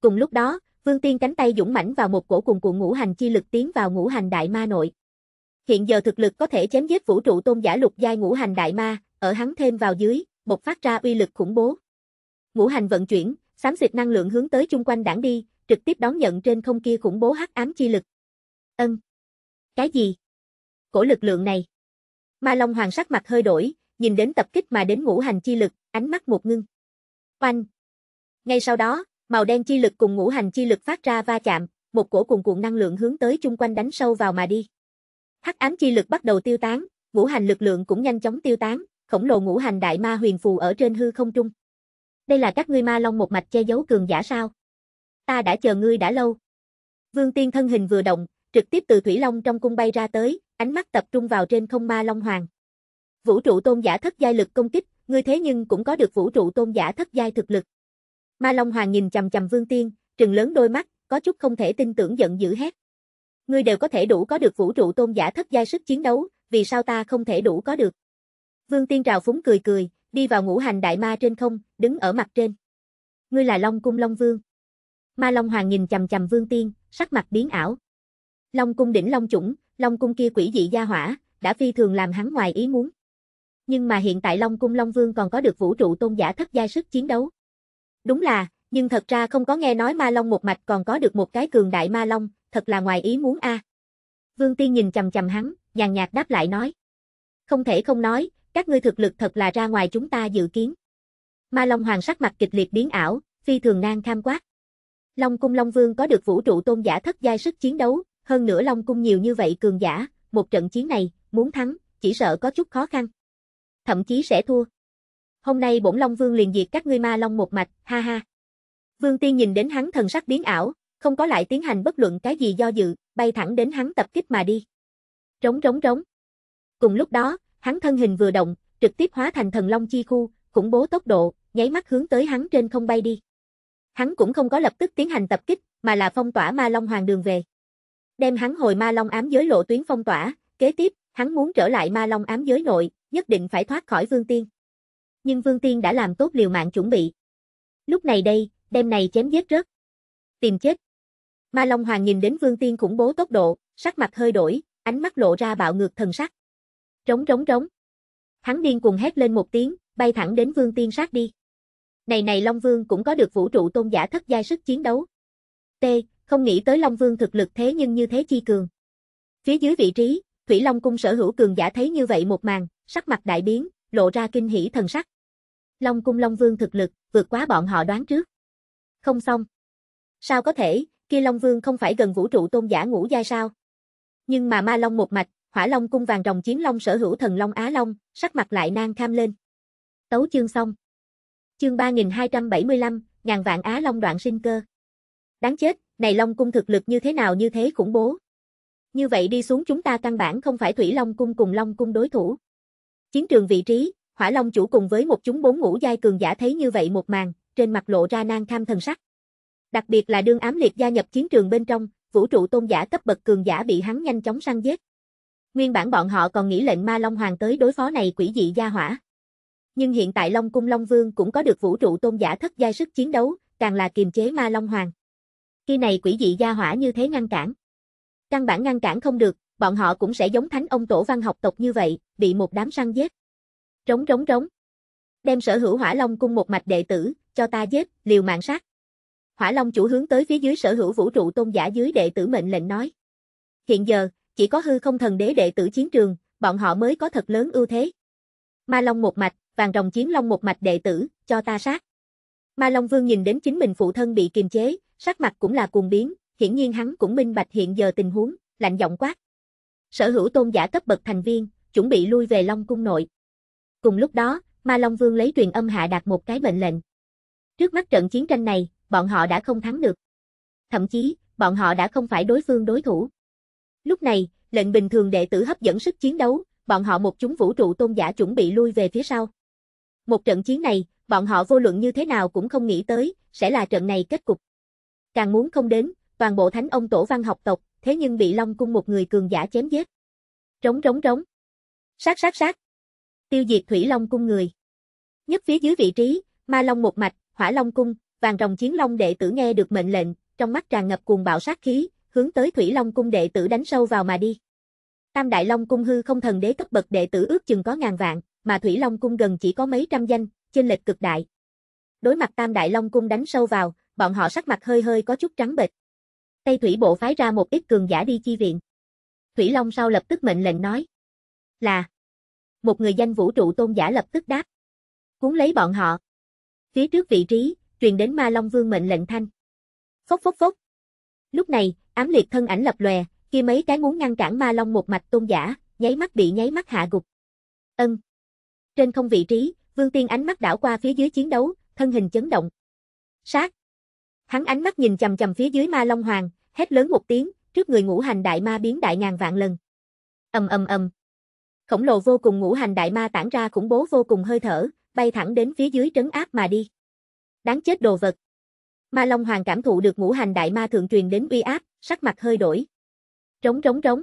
Cùng lúc đó, Vương Tiên cánh tay dũng mãnh vào một cổ cùng cuộn ngũ hành chi lực tiến vào ngũ hành đại ma nội. Hiện giờ thực lực có thể chém giết vũ trụ tôn giả lục giai ngũ hành đại ma, ở hắn thêm vào dưới, bộc phát ra uy lực khủng bố. Ngũ hành vận chuyển, xám xịt năng lượng hướng tới chung quanh đảng đi, trực tiếp đón nhận trên không kia khủng bố hắc ám chi lực. Ân. Cái gì? Cổ lực lượng này. Ma Long Hoàng sắc mặt hơi đổi, nhìn đến tập kích mà đến ngũ hành chi lực, ánh mắt một ngưng. Oanh. Ngay sau đó, màu đen chi lực cùng ngũ hành chi lực phát ra va chạm, một cổ cuồn cuộn năng lượng hướng tới chung quanh đánh sâu vào mà đi. Hắc ám chi lực bắt đầu tiêu tán, ngũ hành lực lượng cũng nhanh chóng tiêu tán, khổng lồ ngũ hành đại ma huyền phù ở trên hư không trung. Đây là các ngươi ma long một mạch che giấu cường giả sao? Ta đã chờ ngươi đã lâu. Vương Tiên thân hình vừa động, trực tiếp từ Thủy Long trong cung bay ra tới, ánh mắt tập trung vào trên không ma Long Hoàng. Vũ trụ tôn giả thất giai lực công kích, ngươi thế nhưng cũng có được vũ trụ tôn giả thất giai thực lực. Ma Long Hoàng nhìn chầm chầm Vương Tiên, trừng lớn đôi mắt, có chút không thể tin tưởng giận dữ hét. Ngươi đều có thể đủ có được vũ trụ tôn giả thất giai sức chiến đấu, vì sao ta không thể đủ có được? Vương Tiên trào phúng cười cười, đi vào ngũ hành đại ma trên không, đứng ở mặt trên. Ngươi là Long cung Long Vương. Ma Long Hoàng nhìn chầm chầm Vương Tiên, sắc mặt biến ảo. Long cung đỉnh long chủng, long cung kia quỷ dị gia hỏa, đã phi thường làm hắn ngoài ý muốn. Nhưng mà hiện tại Long cung Long Vương còn có được vũ trụ tôn giả thất giai sức chiến đấu. Đúng là, nhưng thật ra không có nghe nói Ma Long một mạch còn có được một cái cường đại Ma Long, thật là ngoài ý muốn a. À. Vương Tiên nhìn chầm chầm hắn, nhàn nhạt đáp lại nói. Không thể không nói, các ngươi thực lực thật là ra ngoài chúng ta dự kiến. Ma Long Hoàng sắc mặt kịch liệt biến ảo, phi thường ngang kham quát. Long cung Long Vương có được vũ trụ tôn giả thất giai sức chiến đấu, hơn nữa Long Cung nhiều như vậy cường giả, một trận chiến này, muốn thắng, chỉ sợ có chút khó khăn. Thậm chí sẽ thua. Hôm nay bổn Long Vương liền diệt các ngươi ma Long một mạch, ha ha. Vương Tiên nhìn đến hắn thần sắc biến ảo, không có lại tiến hành bất luận cái gì do dự, bay thẳng đến hắn tập kích mà đi. Rống rống rống. Cùng lúc đó, hắn thân hình vừa động, trực tiếp hóa thành thần long chi khu, khủng bố tốc độ, nháy mắt hướng tới hắn trên không bay đi. Hắn cũng không có lập tức tiến hành tập kích, mà là phong tỏa ma long hoàng đường về đem hắn hồi ma long ám giới lộ tuyến phong tỏa, kế tiếp, hắn muốn trở lại ma long ám giới nội, nhất định phải thoát khỏi Vương Tiên. Nhưng Vương Tiên đã làm tốt liều mạng chuẩn bị. Lúc này đây, đem này chém giết rớt. Tìm chết. Ma Long Hoàng nhìn đến Vương Tiên khủng bố tốc độ, sắc mặt hơi đổi, ánh mắt lộ ra bạo ngược thần sắc. trống trống trống Hắn điên cuồng hét lên một tiếng, bay thẳng đến Vương Tiên sát đi. Này này Long Vương cũng có được vũ trụ tôn giả thất giai sức chiến đấu. T, không nghĩ tới Long Vương thực lực thế nhưng như thế chi cường. Phía dưới vị trí, Thủy Long cung sở hữu cường giả thấy như vậy một màn, sắc mặt đại biến, lộ ra kinh hỉ thần sắc. Long cung Long Vương thực lực, vượt quá bọn họ đoán trước. Không xong. Sao có thể, kia Long Vương không phải gần vũ trụ tôn giả ngũ giai sao? Nhưng mà Ma Long một mạch, Hỏa Long cung vàng rồng chiến long sở hữu thần long Á Long, sắc mặt lại nang kham lên. Tấu chương xong. Chương 3275, ngàn vạn Á Long đoạn sinh cơ. Đáng chết, này Long Cung thực lực như thế nào như thế khủng bố. Như vậy đi xuống chúng ta căn bản không phải Thủy Long Cung cùng Long Cung đối thủ. Chiến trường vị trí, Hỏa Long chủ cùng với một chúng bốn ngũ giai cường giả thấy như vậy một màn, trên mặt lộ ra nang tham thần sắc. Đặc biệt là đương ám liệt gia nhập chiến trường bên trong, vũ trụ tôn giả cấp bậc cường giả bị hắn nhanh chóng săn giết. Nguyên bản bọn họ còn nghĩ lệnh Ma Long Hoàng tới đối phó này quỷ dị gia hỏa. Nhưng hiện tại Long Cung Long Vương cũng có được vũ trụ tôn giả thất giai sức chiến đấu, càng là kiềm chế Ma Long Hoàng. Khi này quỷ dị gia hỏa như thế ngăn cản. Căn bản ngăn cản không được, bọn họ cũng sẽ giống thánh ông tổ văn học tộc như vậy, bị một đám săn giết. trống trống trống, Đem sở hữu hỏa long cung một mạch đệ tử, cho ta giết, liều mạng sát. Hỏa long chủ hướng tới phía dưới sở hữu vũ trụ tôn giả dưới đệ tử mệnh lệnh nói. Hiện giờ, chỉ có hư không thần đế đệ tử chiến trường, bọn họ mới có thật lớn ưu thế. Ma long một mạch, vàng rồng chiến long một mạch đệ tử, cho ta sát. Ma Long Vương nhìn đến chính mình phụ thân bị kiềm chế, sắc mặt cũng là cuồng biến, hiển nhiên hắn cũng minh bạch hiện giờ tình huống, lạnh giọng quát. Sở hữu tôn giả cấp bậc thành viên, chuẩn bị lui về Long cung nội. Cùng lúc đó, Ma Long Vương lấy truyền âm hạ đạt một cái mệnh lệnh. Trước mắt trận chiến tranh này, bọn họ đã không thắng được. Thậm chí, bọn họ đã không phải đối phương đối thủ. Lúc này, lệnh bình thường đệ tử hấp dẫn sức chiến đấu, bọn họ một chúng vũ trụ tôn giả chuẩn bị lui về phía sau. Một trận chiến này, bọn họ vô luận như thế nào cũng không nghĩ tới, sẽ là trận này kết cục càng muốn không đến, toàn bộ thánh ông tổ văn học tộc, thế nhưng bị Long Cung một người cường giả chém giết. Trống, trống, trống. Sát sát sát. Tiêu diệt Thủy Long Cung người. Nhất phía dưới vị trí, Ma Long một mạch, Hỏa Long Cung, vàng rồng chiến long đệ tử nghe được mệnh lệnh, trong mắt tràn ngập cuồng bạo sát khí, hướng tới Thủy Long Cung đệ tử đánh sâu vào mà đi. Tam Đại Long Cung hư không thần đế cấp bậc đệ tử ước chừng có ngàn vạn, mà Thủy Long Cung gần chỉ có mấy trăm danh, chênh lệch cực đại. Đối mặt Tam Đại Long Cung đánh sâu vào, bọn họ sắc mặt hơi hơi có chút trắng bệch. Tây thủy bộ phái ra một ít cường giả đi chi viện. Thủy Long sau lập tức mệnh lệnh nói. Là. Một người danh vũ trụ tôn giả lập tức đáp. Cuốn lấy bọn họ. Phía trước vị trí, truyền đến ma Long Vương mệnh lệnh thanh. Phốc phốc phốc. Lúc này, ám liệt thân ảnh lập lòe, kia mấy cái muốn ngăn cản ma Long một mạch tôn giả, nháy mắt bị nháy mắt hạ gục. Ân. Trên không vị trí, Vương Tiên ánh mắt đảo qua phía dưới chiến đấu, thân hình chấn động. Sát. Hắn ánh mắt nhìn chầm chầm phía dưới ma long hoàng, hét lớn một tiếng, trước người ngũ hành đại ma biến đại ngàn vạn lần. ầm ầm ầm. Khổng lồ vô cùng ngũ hành đại ma tản ra khủng bố vô cùng hơi thở, bay thẳng đến phía dưới trấn áp mà đi. Đáng chết đồ vật. Ma Long Hoàng cảm thụ được ngũ hành đại ma thượng truyền đến uy áp, sắc mặt hơi đổi. Rống rống rống.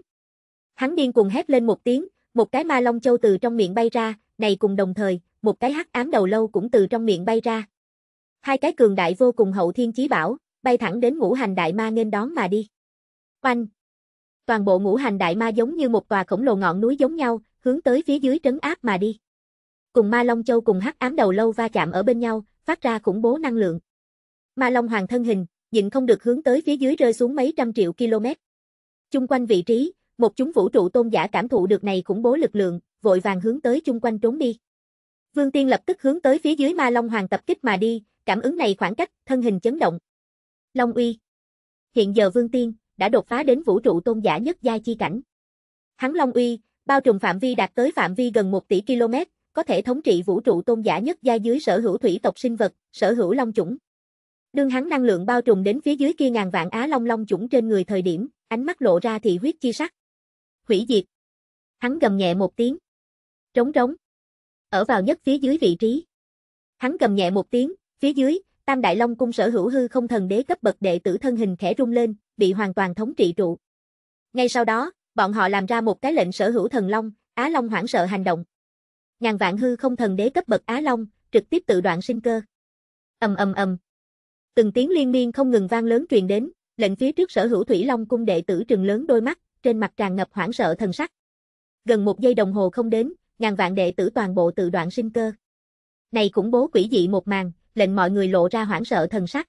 Hắn điên cuồng hét lên một tiếng, một cái ma long châu từ trong miệng bay ra, này cùng đồng thời, một cái hắc ám đầu lâu cũng từ trong miệng bay ra. Hai cái cường đại vô cùng hậu thiên chí bảo, bay thẳng đến ngũ hành đại ma nên đón mà đi. Oanh! Toàn bộ ngũ hành đại ma giống như một tòa khổng lồ ngọn núi giống nhau, hướng tới phía dưới trấn áp mà đi. Cùng Ma Long Châu cùng Hắc Ám Đầu Lâu va chạm ở bên nhau, phát ra khủng bố năng lượng. Ma Long Hoàng thân hình, nhịn không được hướng tới phía dưới rơi xuống mấy trăm triệu km. Chung quanh vị trí, một chúng vũ trụ tôn giả cảm thụ được này khủng bố lực lượng, vội vàng hướng tới chung quanh trốn đi. Vương Tiên lập tức hướng tới phía dưới Ma Long Hoàng tập kích mà đi, Cảm ứng này khoảng cách, thân hình chấn động. Long uy. Hiện giờ Vương Tiên đã đột phá đến vũ trụ tôn giả nhất giai chi cảnh. Hắn Long uy bao trùm phạm vi đạt tới phạm vi gần 1 tỷ km, có thể thống trị vũ trụ tôn giả nhất giai dưới sở hữu thủy tộc sinh vật, sở hữu long chủng. Đương hắn năng lượng bao trùm đến phía dưới kia ngàn vạn á long long chủng trên người thời điểm, ánh mắt lộ ra thị huyết chi sắc. Hủy diệt. Hắn gầm nhẹ một tiếng. Trống trống. Ở vào nhất phía dưới vị trí. Hắn gầm nhẹ một tiếng, Phía dưới, Tam Đại Long cung sở hữu hư không thần đế cấp bậc đệ tử thân hình khẽ rung lên, bị hoàn toàn thống trị trụ. Ngay sau đó, bọn họ làm ra một cái lệnh sở hữu thần long, Á Long hoảng sợ hành động. Ngàn vạn hư không thần đế cấp bậc Á Long, trực tiếp tự đoạn sinh cơ. Ầm ầm ầm. Từng tiếng liên miên không ngừng vang lớn truyền đến, lệnh phía trước sở hữu Thủy Long cung đệ tử trừng lớn đôi mắt, trên mặt tràn ngập hoảng sợ thần sắc. Gần một giây đồng hồ không đến, ngàn vạn đệ tử toàn bộ tự đoạn sinh cơ. Này cũng bố quỷ dị một màn, lệnh mọi người lộ ra hoảng sợ thần sắc.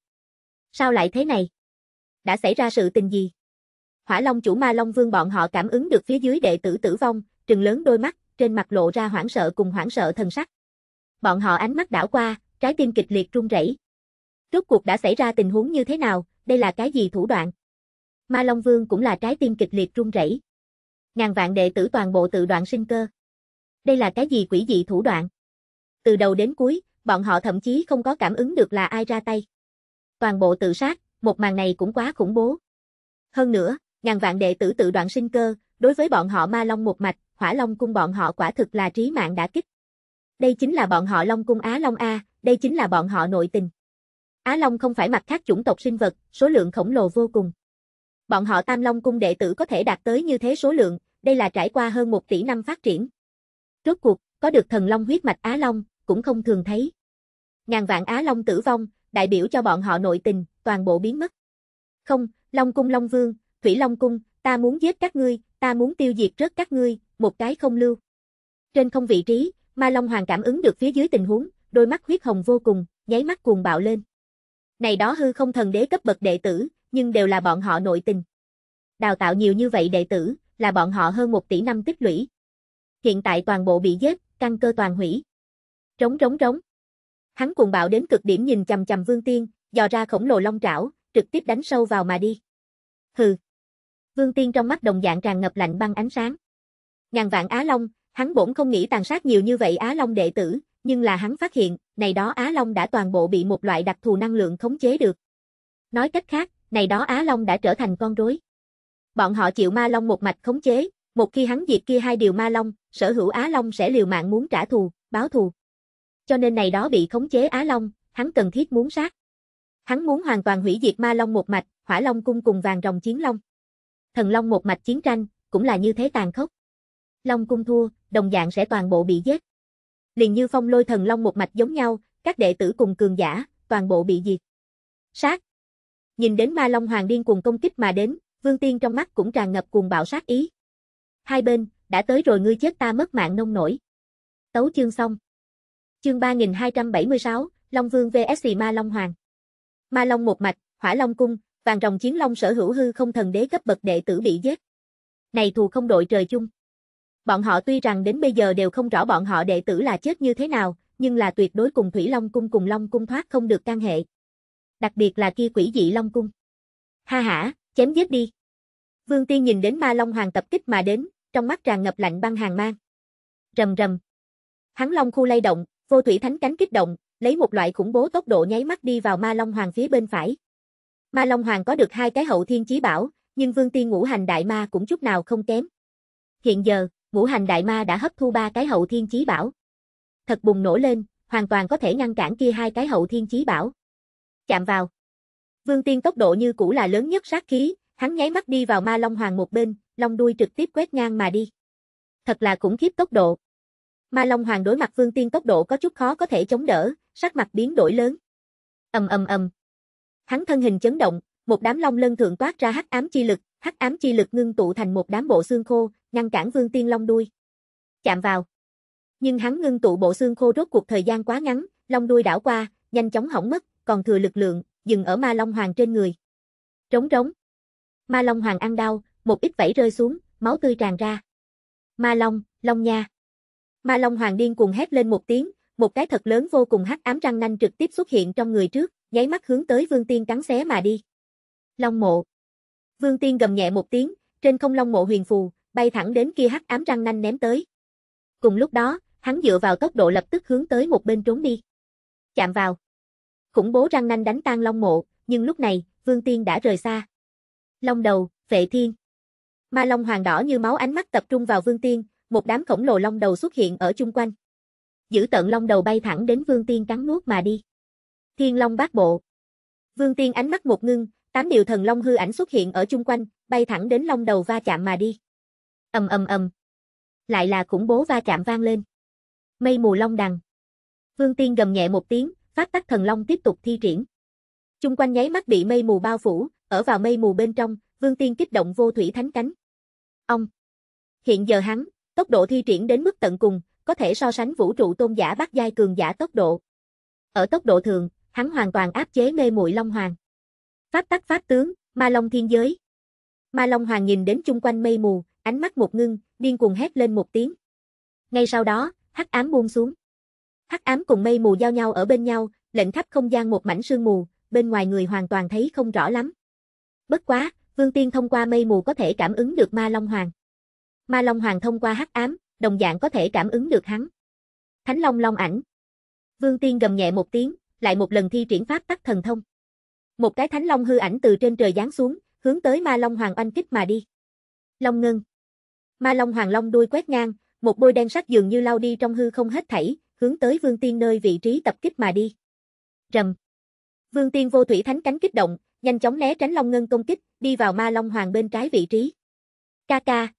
Sao lại thế này? Đã xảy ra sự tình gì? Hỏa Long chủ Ma Long Vương bọn họ cảm ứng được phía dưới đệ tử tử vong, trừng lớn đôi mắt, trên mặt lộ ra hoảng sợ cùng hoảng sợ thần sắc. Bọn họ ánh mắt đảo qua, trái tim kịch liệt run rẩy. Rốt cuộc đã xảy ra tình huống như thế nào, đây là cái gì thủ đoạn? Ma Long Vương cũng là trái tim kịch liệt run rẩy. Ngàn vạn đệ tử toàn bộ tự đoạn sinh cơ. Đây là cái gì quỷ dị thủ đoạn? Từ đầu đến cuối, bọn họ thậm chí không có cảm ứng được là ai ra tay. Toàn bộ tự sát, một màn này cũng quá khủng bố. Hơn nữa, ngàn vạn đệ tử tự đoạn sinh cơ, đối với bọn họ ma long một mạch, hỏa long cung bọn họ quả thực là trí mạng đã kích. Đây chính là bọn họ long cung Á Long A, đây chính là bọn họ nội tình. Á Long không phải mặt khác chủng tộc sinh vật, số lượng khổng lồ vô cùng. Bọn họ Tam Long cung đệ tử có thể đạt tới như thế số lượng, đây là trải qua hơn một tỷ năm phát triển. Rốt cuộc, có được thần long huyết mạch Á Long, cũng không thường thấy ngàn vạn Á Long tử vong, đại biểu cho bọn họ nội tình, toàn bộ biến mất. Không, Long Cung Long Vương, Thủy Long Cung, ta muốn giết các ngươi, ta muốn tiêu diệt rớt các ngươi, một cái không lưu. Trên không vị trí, Ma Long Hoàng cảm ứng được phía dưới tình huống, đôi mắt huyết hồng vô cùng, nháy mắt cuồng bạo lên. Này đó hư không thần đế cấp bậc đệ tử, nhưng đều là bọn họ nội tình. Đào tạo nhiều như vậy đệ tử, là bọn họ hơn một tỷ năm tích lũy. Hiện tại toàn bộ bị giết, căn cơ toàn hủy. trống trống trống Hắn cuồng bạo đến cực điểm nhìn chằm chằm Vương Tiên, dò ra khổng lồ long trảo, trực tiếp đánh sâu vào mà đi. Hừ. Vương Tiên trong mắt đồng dạng tràn ngập lạnh băng ánh sáng. Ngàn vạn Á Long, hắn bổn không nghĩ tàn sát nhiều như vậy Á Long đệ tử, nhưng là hắn phát hiện, này đó Á Long đã toàn bộ bị một loại đặc thù năng lượng khống chế được. Nói cách khác, này đó Á Long đã trở thành con rối. Bọn họ chịu Ma Long một mạch khống chế, một khi hắn diệt kia hai điều Ma Long, sở hữu Á Long sẽ liều mạng muốn trả thù, báo thù cho nên này đó bị khống chế Á Long, hắn cần thiết muốn sát. Hắn muốn hoàn toàn hủy diệt Ma Long một mạch, Hỏa Long cung cùng vàng rồng chiến long. Thần Long một mạch chiến tranh, cũng là như thế tàn khốc. Long cung thua, đồng dạng sẽ toàn bộ bị giết. Liền như phong lôi thần Long một mạch giống nhau, các đệ tử cùng cường giả, toàn bộ bị diệt. Sát. Nhìn đến Ma Long Hoàng điên cuồng công kích mà đến, Vương Tiên trong mắt cũng tràn ngập cuồng bạo sát ý. Hai bên, đã tới rồi ngươi chết ta mất mạng nông nổi. Tấu chương xong. Chương 3276, Long Vương vs Ma Long Hoàng. Ma Long một mạch, Hỏa Long cung, vàng rồng chiến long sở hữu hư không thần đế cấp bậc đệ tử bị giết. Này thù không đội trời chung. Bọn họ tuy rằng đến bây giờ đều không rõ bọn họ đệ tử là chết như thế nào, nhưng là tuyệt đối cùng Thủy Long cung cùng Long cung thoát không được can hệ. Đặc biệt là kia quỷ dị Long cung. Ha ha, chém giết đi. Vương Tiên nhìn đến Ma Long Hoàng tập kích mà đến, trong mắt tràn ngập lạnh băng hàng mang. Rầm rầm. Hắn Long khu lay động, Vô thủy thánh cánh kích động, lấy một loại khủng bố tốc độ nháy mắt đi vào ma long hoàng phía bên phải. Ma long hoàng có được hai cái hậu thiên chí bảo, nhưng vương tiên ngũ hành đại ma cũng chút nào không kém. Hiện giờ, ngũ hành đại ma đã hấp thu ba cái hậu thiên chí bảo. Thật bùng nổ lên, hoàn toàn có thể ngăn cản kia hai cái hậu thiên chí bảo. Chạm vào. Vương tiên tốc độ như cũ là lớn nhất sát khí, hắn nháy mắt đi vào ma long hoàng một bên, long đuôi trực tiếp quét ngang mà đi. Thật là khủng khiếp tốc độ. Ma Long Hoàng đối mặt Vương Tiên tốc độ có chút khó có thể chống đỡ, sắc mặt biến đổi lớn. Ầm ầm ầm. Hắn thân hình chấn động, một đám long lân thượng toát ra hắc ám chi lực, hắc ám chi lực ngưng tụ thành một đám bộ xương khô, ngăn cản Vương Tiên long đuôi. Chạm vào. Nhưng hắn ngưng tụ bộ xương khô rốt cuộc thời gian quá ngắn, long đuôi đảo qua, nhanh chóng hỏng mất, còn thừa lực lượng, dừng ở Ma Long Hoàng trên người. Trống trống. Ma Long Hoàng ăn đau, một ít vảy rơi xuống, máu tươi tràn ra. Ma Long, Long Nha. Ma Long Hoàng điên cuồng hét lên một tiếng, một cái thật lớn vô cùng hắc ám răng nanh trực tiếp xuất hiện trong người trước, nháy mắt hướng tới Vương Tiên cắn xé mà đi. Long mộ. Vương Tiên gầm nhẹ một tiếng, trên không Long mộ huyền phù, bay thẳng đến kia hắc ám răng nanh ném tới. Cùng lúc đó, hắn dựa vào tốc độ lập tức hướng tới một bên trốn đi. Chạm vào. Khủng bố răng nanh đánh tan Long mộ, nhưng lúc này, Vương Tiên đã rời xa. Long đầu, Vệ Thiên. Ma Long Hoàng đỏ như máu ánh mắt tập trung vào Vương Tiên, một đám khổng lồ long đầu xuất hiện ở chung quanh. Giữ tận long đầu bay thẳng đến Vương Tiên cắn nuốt mà đi. Thiên Long bát bộ. Vương Tiên ánh mắt một ngưng, tám điều thần long hư ảnh xuất hiện ở chung quanh, bay thẳng đến long đầu va chạm mà đi. Ầm ầm ầm. Lại là khủng bố va chạm vang lên. Mây mù long đằng. Vương Tiên gầm nhẹ một tiếng, phát tắc thần long tiếp tục thi triển. Chung quanh nháy mắt bị mây mù bao phủ, ở vào mây mù bên trong, Vương Tiên kích động vô thủy thánh cánh. Ông. Hiện giờ hắn, Tốc độ thi triển đến mức tận cùng, có thể so sánh vũ trụ tôn giả bát giai cường giả tốc độ. Ở tốc độ thường, hắn hoàn toàn áp chế mê muội Long Hoàng. Pháp tắc pháp tướng, Ma Long thiên giới. Ma Long Hoàng nhìn đến chung quanh mây mù, ánh mắt một ngưng, điên cuồng hét lên một tiếng. Ngay sau đó, hắc ám buông xuống. Hắc ám cùng mây mù giao nhau ở bên nhau, lệnh khắp không gian một mảnh sương mù, bên ngoài người hoàn toàn thấy không rõ lắm. Bất quá, Vương Tiên thông qua mây mù có thể cảm ứng được Ma Long Hoàng. Ma Long Hoàng thông qua hắc ám, đồng dạng có thể cảm ứng được hắn. Thánh Long Long ảnh. Vương Tiên gầm nhẹ một tiếng, lại một lần thi triển pháp tắc thần thông. Một cái Thánh Long hư ảnh từ trên trời giáng xuống, hướng tới Ma Long Hoàng oanh kích mà đi. Long ngân. Ma Long Hoàng Long đuôi quét ngang, một bôi đen sắc dường như lao đi trong hư không hết thảy, hướng tới Vương Tiên nơi vị trí tập kích mà đi. Rầm. Vương Tiên vô thủy thánh cánh kích động, nhanh chóng né tránh Long Ngân công kích, đi vào Ma Long Hoàng bên trái vị trí. Ca ca,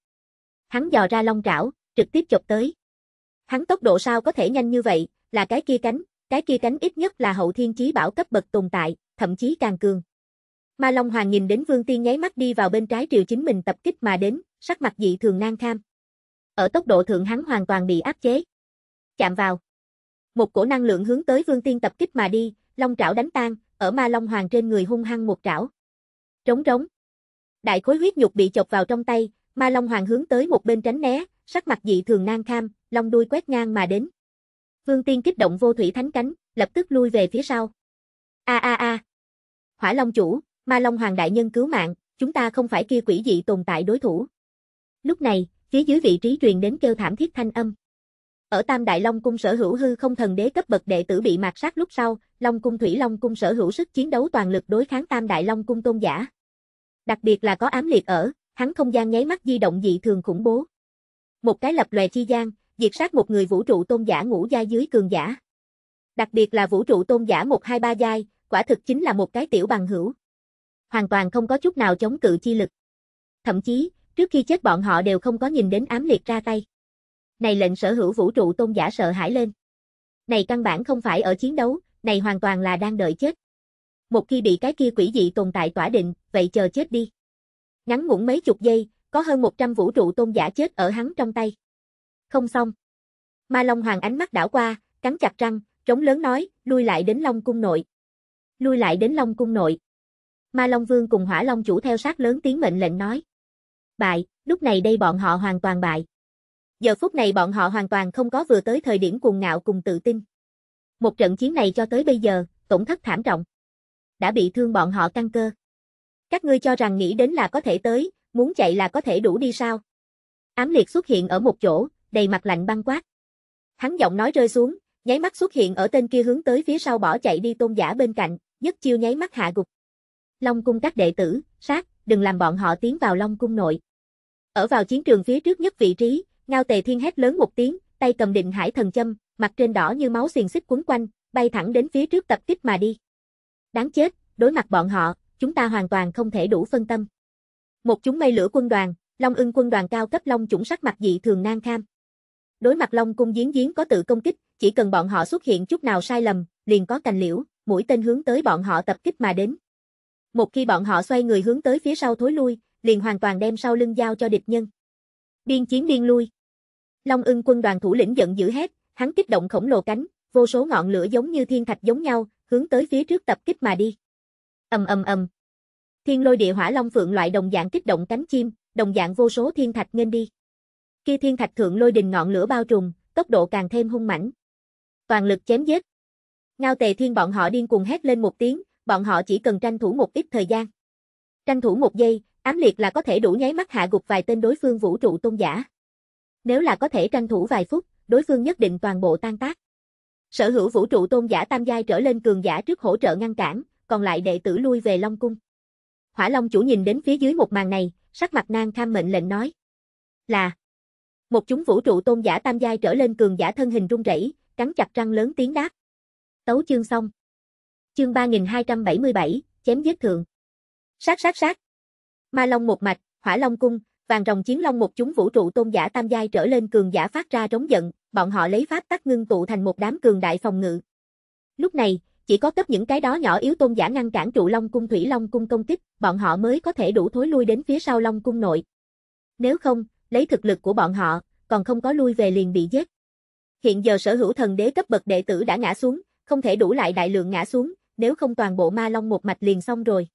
Hắn dò ra long trảo, trực tiếp chộp tới. Hắn tốc độ sao có thể nhanh như vậy, là cái kia cánh, cái kia cánh ít nhất là hậu thiên chí bảo cấp bậc tồn tại, thậm chí càng cường. Ma Long Hoàng nhìn đến Vương Tiên nháy mắt đi vào bên trái triều chính mình tập kích mà đến, sắc mặt dị thường nang kham. Ở tốc độ thượng hắn hoàn toàn bị áp chế. Chạm vào. Một cổ năng lượng hướng tới Vương Tiên tập kích mà đi, long trảo đánh tan, ở Ma Long Hoàng trên người hung hăng một trảo. Trống trống. Đại khối huyết nhục bị chọc vào trong tay, Ma Long Hoàng hướng tới một bên tránh né, sắc mặt dị thường nang kham, long đuôi quét ngang mà đến. Vương Tiên kích động vô thủy thánh cánh, lập tức lui về phía sau. A a a. Hỏa Long chủ, Ma Long Hoàng đại nhân cứu mạng, chúng ta không phải kia quỷ dị tồn tại đối thủ. Lúc này, phía dưới vị trí truyền đến kêu thảm thiết thanh âm. Ở Tam Đại Long cung sở hữu hư không thần đế cấp bậc đệ tử bị mạt sát lúc sau, Long cung Thủy Long cung sở hữu sức chiến đấu toàn lực đối kháng Tam Đại Long cung tôn giả. Đặc biệt là có ám liệt ở, hắn không gian nháy mắt di động dị thường khủng bố. Một cái lập lòe chi gian, diệt sát một người vũ trụ tôn giả ngũ giai dưới cường giả. Đặc biệt là vũ trụ tôn giả 123 giai, quả thực chính là một cái tiểu bằng hữu. Hoàn toàn không có chút nào chống cự chi lực. Thậm chí, trước khi chết bọn họ đều không có nhìn đến ám liệt ra tay. Này lệnh sở hữu vũ trụ tôn giả sợ hãi lên. Này căn bản không phải ở chiến đấu, này hoàn toàn là đang đợi chết. Một khi bị cái kia quỷ dị tồn tại tỏa định, vậy chờ chết đi ngắn ngủn mấy chục giây, có hơn 100 vũ trụ tôn giả chết ở hắn trong tay. Không xong. Ma Long Hoàng ánh mắt đảo qua, cắn chặt răng, trống lớn nói, lui lại đến Long cung nội. Lui lại đến Long cung nội. Ma Long Vương cùng Hỏa Long chủ theo sát lớn tiếng mệnh lệnh nói. Bại, lúc này đây bọn họ hoàn toàn bại. Giờ phút này bọn họ hoàn toàn không có vừa tới thời điểm cuồng ngạo cùng tự tin. Một trận chiến này cho tới bây giờ, tổn thất thảm trọng. Đã bị thương bọn họ căng cơ. Các ngươi cho rằng nghĩ đến là có thể tới, muốn chạy là có thể đủ đi sao? Ám liệt xuất hiện ở một chỗ, đầy mặt lạnh băng quát. Hắn giọng nói rơi xuống, nháy mắt xuất hiện ở tên kia hướng tới phía sau bỏ chạy đi tôn giả bên cạnh, nhất chiêu nháy mắt hạ gục. Long cung các đệ tử, sát, đừng làm bọn họ tiến vào Long cung nội. Ở vào chiến trường phía trước nhất vị trí, Ngao Tề Thiên hét lớn một tiếng, tay cầm định hải thần châm, mặt trên đỏ như máu xiềng xích quấn quanh, bay thẳng đến phía trước tập kích mà đi. Đáng chết, đối mặt bọn họ, chúng ta hoàn toàn không thể đủ phân tâm. Một chúng mây lửa quân đoàn, Long ưng quân đoàn cao cấp Long chủng sắc mặt dị thường nang kham. Đối mặt Long cung giếng giếng có tự công kích, chỉ cần bọn họ xuất hiện chút nào sai lầm, liền có cành liễu, mũi tên hướng tới bọn họ tập kích mà đến. Một khi bọn họ xoay người hướng tới phía sau thối lui, liền hoàn toàn đem sau lưng giao cho địch nhân. Biên chiến biên lui. Long ưng quân đoàn thủ lĩnh giận dữ hét, hắn kích động khổng lồ cánh, vô số ngọn lửa giống như thiên thạch giống nhau, hướng tới phía trước tập kích mà đi. Ầm ầm ầm. Thiên lôi địa hỏa long phượng loại đồng dạng kích động cánh chim, đồng dạng vô số thiên thạch nghênh đi. Kia thiên thạch thượng lôi đình ngọn lửa bao trùm, tốc độ càng thêm hung mãnh. Toàn lực chém giết. Ngao Tề Thiên bọn họ điên cuồng hét lên một tiếng, bọn họ chỉ cần tranh thủ một ít thời gian. Tranh thủ một giây, ám liệt là có thể đủ nháy mắt hạ gục vài tên đối phương vũ trụ tôn giả. Nếu là có thể tranh thủ vài phút, đối phương nhất định toàn bộ tan tác. Sở hữu vũ trụ tôn giả tam giai trở lên cường giả trước hỗ trợ ngăn cản, còn lại đệ tử lui về Long Cung. Hỏa Long chủ nhìn đến phía dưới một màn này, sắc mặt nang kham mệnh lệnh nói. Là Một chúng vũ trụ tôn giả tam giai trở lên cường giả thân hình rung rẩy, cắn chặt răng lớn tiếng đáp. Tấu chương xong. Chương 3277, chém giết thượng. Sát sát sát. Ma Long một mạch, Hỏa Long cung, vàng rồng chiến long một chúng vũ trụ tôn giả tam giai trở lên cường giả phát ra trống giận, bọn họ lấy pháp tắc ngưng tụ thành một đám cường đại phòng ngự. Lúc này, chỉ có cấp những cái đó nhỏ yếu tôn giả ngăn cản trụ Long cung Thủy Long cung công kích, bọn họ mới có thể đủ thối lui đến phía sau Long cung nội. Nếu không, lấy thực lực của bọn họ, còn không có lui về liền bị giết. Hiện giờ sở hữu thần đế cấp bậc đệ tử đã ngã xuống, không thể đủ lại đại lượng ngã xuống, nếu không toàn bộ ma long một mạch liền xong rồi.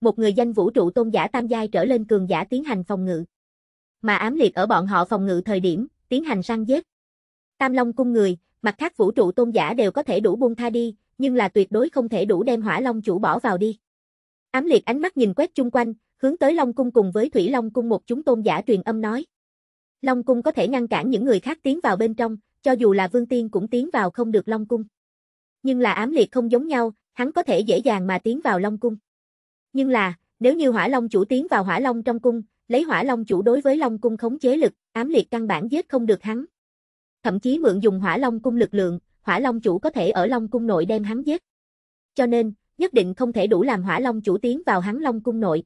Một người danh vũ trụ tôn giả tam giai trở lên cường giả tiến hành phòng ngự. Mà ám liệt ở bọn họ phòng ngự thời điểm, tiến hành săn giết. Tam long cung người, mặt khác vũ trụ tôn giả đều có thể đủ buông tha đi, nhưng là tuyệt đối không thể đủ đem hỏa long chủ bỏ vào đi. Ám liệt ánh mắt nhìn quét chung quanh, hướng tới Long Cung cùng với Thủy Long Cung một chúng tôn giả truyền âm nói. Long Cung có thể ngăn cản những người khác tiến vào bên trong, cho dù là Vương Tiên cũng tiến vào không được Long Cung. Nhưng là ám liệt không giống nhau, hắn có thể dễ dàng mà tiến vào Long Cung. Nhưng là, nếu như Hỏa Long chủ tiến vào Hỏa Long trong cung, lấy Hỏa Long chủ đối với Long cung khống chế lực, ám liệt căn bản giết không được hắn. Thậm chí mượn dùng Hỏa Long cung lực lượng, hỏa long chủ có thể ở long cung nội đem hắn giết. Cho nên, nhất định không thể đủ làm hỏa long chủ tiến vào hắn long cung nội.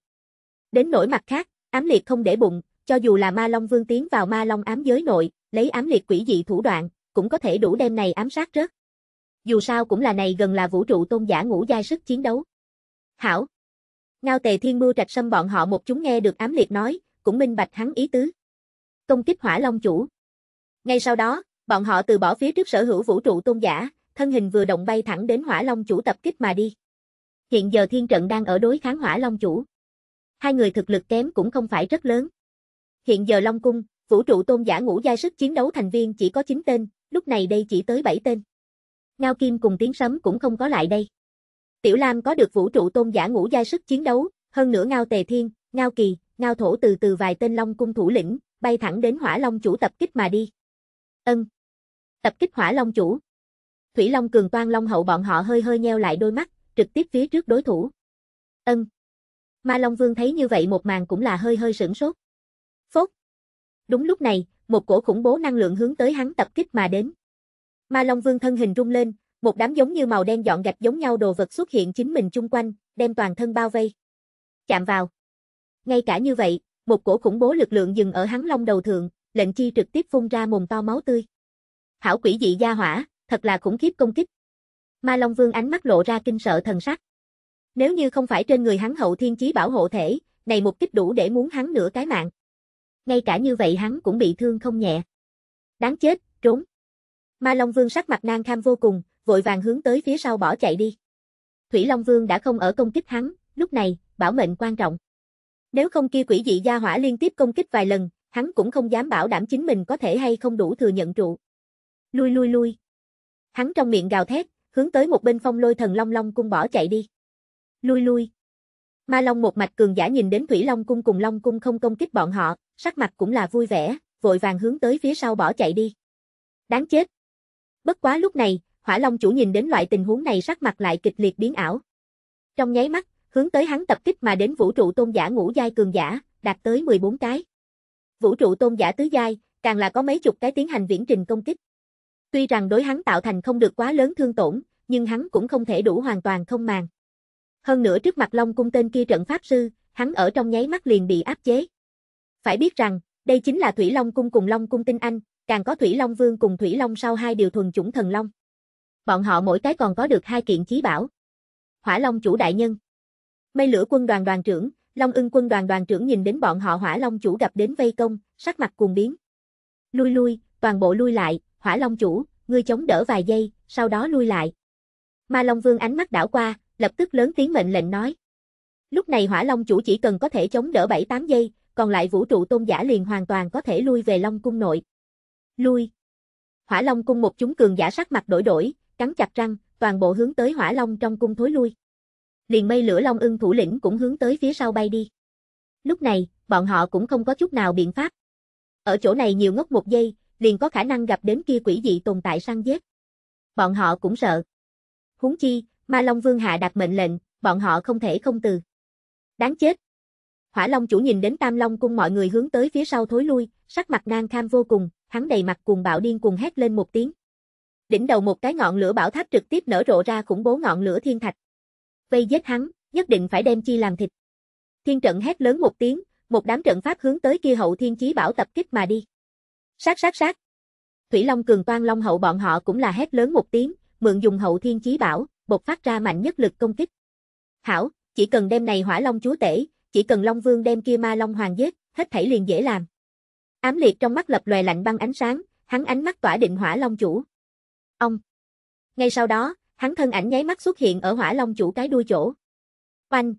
Đến nỗi mặt khác, ám liệt không để bụng, cho dù là ma long vương tiến vào ma long ám giới nội, lấy ám liệt quỷ dị thủ đoạn, cũng có thể đủ đem này ám sát rớt. Dù sao cũng là này gần là vũ trụ tôn giả ngũ giai sức chiến đấu. Hảo. Ngao tề thiên mưu trạch sâm bọn họ một chúng nghe được ám liệt nói, cũng minh bạch hắn ý tứ. Công kích hỏa long chủ. Ngay sau đó, bọn họ từ bỏ phía trước sở hữu vũ trụ tôn giả, thân hình vừa động bay thẳng đến Hỏa Long chủ tập kích mà đi. Hiện giờ thiên trận đang ở đối kháng Hỏa Long chủ. Hai người thực lực kém cũng không phải rất lớn. Hiện giờ Long cung, vũ trụ tôn giả ngũ giai sức chiến đấu thành viên chỉ có 9 tên, lúc này đây chỉ tới 7 tên. Ngao Kim cùng tiếng sấm cũng không có lại đây. Tiểu Lam có được vũ trụ tôn giả ngũ giai sức chiến đấu, hơn nữa Ngao Tề Thiên, Ngao Kỳ, Ngao Thổ từ từ vài tên Long cung thủ lĩnh, bay thẳng đến Hỏa Long chủ tập kích mà đi. Ân, Tập kích hỏa long chủ. Thủy Long cường toan long hậu bọn họ hơi hơi nheo lại đôi mắt, trực tiếp phía trước đối thủ. Ân. Ma Long Vương thấy như vậy một màn cũng là hơi hơi sửng sốt. Phốt. Đúng lúc này, một cổ khủng bố năng lượng hướng tới hắn tập kích mà đến. Ma Long Vương thân hình rung lên, một đám giống như màu đen dọn gạch giống nhau đồ vật xuất hiện chính mình chung quanh, đem toàn thân bao vây. Chạm vào. Ngay cả như vậy, một cổ khủng bố lực lượng dừng ở hắn long đầu thượng, lệnh chi trực tiếp phun ra mồm to máu tươi. Hảo quỷ dị gia hỏa, thật là khủng khiếp công kích. Ma Long Vương ánh mắt lộ ra kinh sợ thần sắc. Nếu như không phải trên người hắn hậu thiên chí bảo hộ thể, này một kích đủ để muốn hắn nửa cái mạng. Ngay cả như vậy hắn cũng bị thương không nhẹ. Đáng chết, trốn. Ma Long Vương sắc mặt nang kham vô cùng, vội vàng hướng tới phía sau bỏ chạy đi. Thủy Long Vương đã không ở công kích hắn, lúc này, bảo mệnh quan trọng. Nếu không kia quỷ dị gia hỏa liên tiếp công kích vài lần, hắn cũng không dám bảo đảm chính mình có thể hay không đủ thừa nhận trụ. Lui lui lui. Hắn trong miệng gào thét, hướng tới một bên phong lôi thần Long Long cung bỏ chạy đi. Lui lui. Ma Long một mạch cường giả nhìn đến Thủy Long cung cùng Long cung không công kích bọn họ, sắc mặt cũng là vui vẻ, vội vàng hướng tới phía sau bỏ chạy đi. Đáng chết. Bất quá lúc này, Hỏa Long chủ nhìn đến loại tình huống này sắc mặt lại kịch liệt biến ảo. Trong nháy mắt, hướng tới hắn tập kích mà đến vũ trụ tôn giả ngũ giai cường giả, đạt tới 14 cái. Vũ trụ tôn giả tứ giai, càng là có mấy chục cái tiến hành viễn trình công kích. Tuy rằng đối hắn tạo thành không được quá lớn thương tổn, nhưng hắn cũng không thể đủ hoàn toàn không màng. Hơn nữa trước mặt Long cung tên kia trận pháp sư, hắn ở trong nháy mắt liền bị áp chế. Phải biết rằng, đây chính là Thủy Long cung cùng Long cung tinh anh, càng có Thủy Long vương cùng Thủy Long sau hai điều thuần chủng thần long. Bọn họ mỗi cái còn có được hai kiện chí bảo. Hỏa Long chủ đại nhân. Mây lửa quân đoàn đoàn trưởng, Long Ưng quân đoàn đoàn trưởng nhìn đến bọn họ Hỏa Long chủ gặp đến vây công, sắc mặt cuồng biến. Lui lui, toàn bộ lui lại, hỏa long chủ, ngươi chống đỡ vài giây, sau đó lui lại. Ma Long Vương ánh mắt đảo qua, lập tức lớn tiếng mệnh lệnh nói. Lúc này hỏa long chủ chỉ cần có thể chống đỡ 7-8 giây, còn lại vũ trụ tôn giả liền hoàn toàn có thể lui về Long Cung nội. Lui. Hỏa Long Cung một chúng cường giả sắc mặt đổi đổi, cắn chặt răng, toàn bộ hướng tới hỏa Long trong cung thối lui. Liền mây lửa Long ưng thủ lĩnh cũng hướng tới phía sau bay đi. Lúc này, bọn họ cũng không có chút nào biện pháp. Ở chỗ này nhiều ngốc một giây, liền có khả năng gặp đến kia quỷ dị tồn tại săn giết. Bọn họ cũng sợ. húng chi, Ma Long Vương hạ đặt mệnh lệnh, bọn họ không thể không từ. Đáng chết. Hỏa Long chủ nhìn đến Tam Long cung mọi người hướng tới phía sau thối lui, sắc mặt nang kham vô cùng, hắn đầy mặt cuồng bạo điên cuồng hét lên một tiếng. Đỉnh đầu một cái ngọn lửa bảo tháp trực tiếp nở rộ ra khủng bố ngọn lửa thiên thạch. Vây giết hắn, nhất định phải đem chi làm thịt. Thiên trận hét lớn một tiếng, một đám trận pháp hướng tới kia hậu thiên chí bảo tập kích mà đi. Sát sát sát. Thủy Long cường toan Long hậu bọn họ cũng là hét lớn một tiếng, mượn dùng hậu thiên chí bảo, bộc phát ra mạnh nhất lực công kích. Hảo, chỉ cần đem này hỏa long chúa tể, chỉ cần Long Vương đem kia ma Long Hoàng giết, hết thảy liền dễ làm. Ám liệt trong mắt lập lòe lạnh băng ánh sáng, hắn ánh mắt tỏa định hỏa long chủ. Ông. Ngay sau đó, hắn thân ảnh nháy mắt xuất hiện ở hỏa long chủ cái đuôi chỗ. Oanh.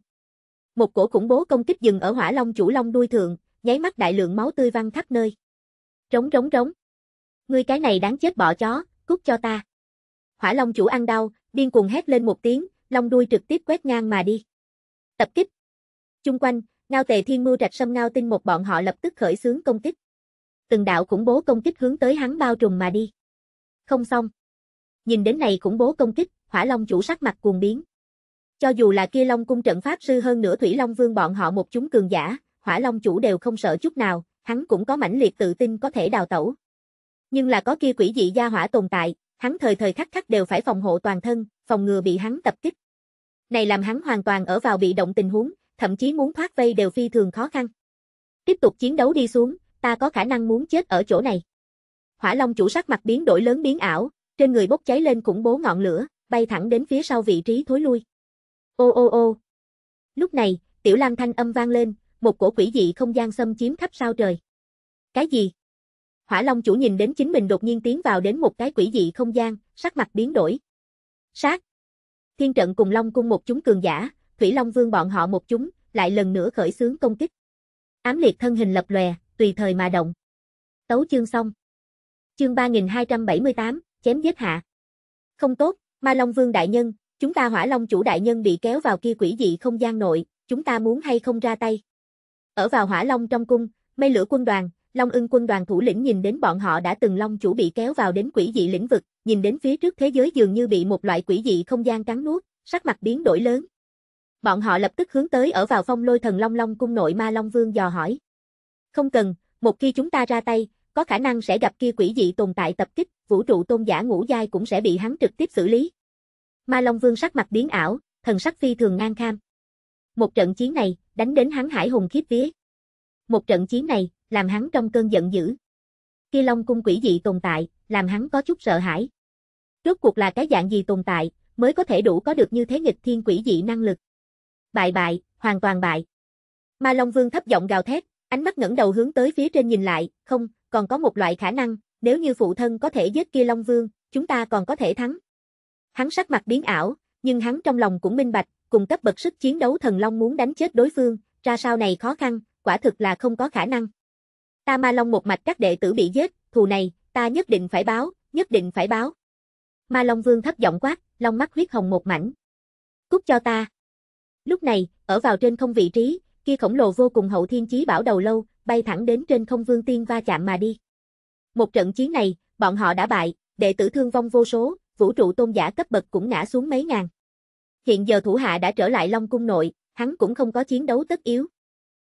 Một cổ khủng bố công kích dừng ở hỏa long chủ long đuôi thượng, nháy mắt đại lượng máu tươi văng khắp nơi. Rống rống rống. Ngươi cái này đáng chết bỏ chó, cút cho ta. Hỏa Long chủ ăn đau, điên cuồng hét lên một tiếng, long đuôi trực tiếp quét ngang mà đi. Tập kích. Chung quanh, Ngao Tề Thiên Mưu Trạch Sâm Ngao Tinh một bọn họ lập tức khởi xướng công kích. Từng đạo khủng bố công kích hướng tới hắn bao trùm mà đi. Không xong. Nhìn đến này khủng bố công kích, Hỏa Long chủ sắc mặt cuồng biến. Cho dù là kia Long cung trận pháp sư hơn nửa Thủy Long Vương bọn họ một chúng cường giả, Hỏa Long chủ đều không sợ chút nào, hắn cũng có mãnh liệt tự tin có thể đào tẩu. Nhưng là có kia quỷ dị gia hỏa tồn tại, hắn thời thời khắc khắc đều phải phòng hộ toàn thân, phòng ngừa bị hắn tập kích. Này làm hắn hoàn toàn ở vào bị động tình huống, thậm chí muốn thoát vây đều phi thường khó khăn. Tiếp tục chiến đấu đi xuống, ta có khả năng muốn chết ở chỗ này. Hỏa Long chủ sắc mặt biến đổi lớn biến ảo, trên người bốc cháy lên khủng bố ngọn lửa, bay thẳng đến phía sau vị trí thối lui. Ô ô ô. Lúc này, Tiểu Lam thanh âm vang lên, một cổ quỷ dị không gian xâm chiếm khắp sao trời. Cái gì? Hỏa Long chủ nhìn đến chính mình đột nhiên tiến vào đến một cái quỷ dị không gian, sắc mặt biến đổi. Sát! Thiên trận cùng Long cung một chúng cường giả, Thủy Long Vương bọn họ một chúng, lại lần nữa khởi xướng công kích. Ám liệt thân hình lập lòe, tùy thời mà động. Tấu chương xong. Chương 3278, chém giết hạ. Không tốt, Ma Long Vương đại nhân, chúng ta Hỏa Long chủ đại nhân bị kéo vào kia quỷ dị không gian nội, chúng ta muốn hay không ra tay. Ở vào hỏa long trong cung, mây lửa quân đoàn, Long ưng quân đoàn thủ lĩnh nhìn đến bọn họ đã từng long chủ bị kéo vào đến quỷ dị lĩnh vực, nhìn đến phía trước thế giới dường như bị một loại quỷ dị không gian cắn nuốt, sắc mặt biến đổi lớn. Bọn họ lập tức hướng tới ở vào phong lôi thần long long cung nội ma long vương dò hỏi. Không cần, một khi chúng ta ra tay, có khả năng sẽ gặp kia quỷ dị tồn tại tập kích, vũ trụ tôn giả ngũ giai cũng sẽ bị hắn trực tiếp xử lý. Ma long vương sắc mặt biến ảo, thần sắc phi thường ngang kham. Một trận chiến này, đánh đến hắn hải hùng khiếp vía. Một trận chiến này, làm hắn trong cơn giận dữ. Khi Long cung quỷ dị tồn tại, làm hắn có chút sợ hãi. Rốt cuộc là cái dạng gì tồn tại, mới có thể đủ có được như thế nghịch thiên quỷ dị năng lực. Bại bại, hoàn toàn bại. Ma Long Vương thấp giọng gào thét, ánh mắt ngẩng đầu hướng tới phía trên nhìn lại, không, còn có một loại khả năng, nếu như phụ thân có thể giết kia Long Vương, chúng ta còn có thể thắng. Hắn sắc mặt biến ảo, nhưng hắn trong lòng cũng minh bạch, cùng cấp bậc sức chiến đấu thần long muốn đánh chết đối phương, ra sao này khó khăn, quả thực là không có khả năng. Ta ma long một mạch các đệ tử bị giết, thù này, ta nhất định phải báo, nhất định phải báo. Ma long vương thấp giọng quát, long mắt huyết hồng một mảnh. Cút cho ta. Lúc này, ở vào trên không vị trí, kia khổng lồ vô cùng hậu thiên chí bảo đầu lâu, bay thẳng đến trên không vương tiên va chạm mà đi. Một trận chiến này, bọn họ đã bại, đệ tử thương vong vô số, vũ trụ tôn giả cấp bậc cũng ngã xuống mấy ngàn. Hiện giờ thủ hạ đã trở lại Long Cung nội, hắn cũng không có chiến đấu tất yếu.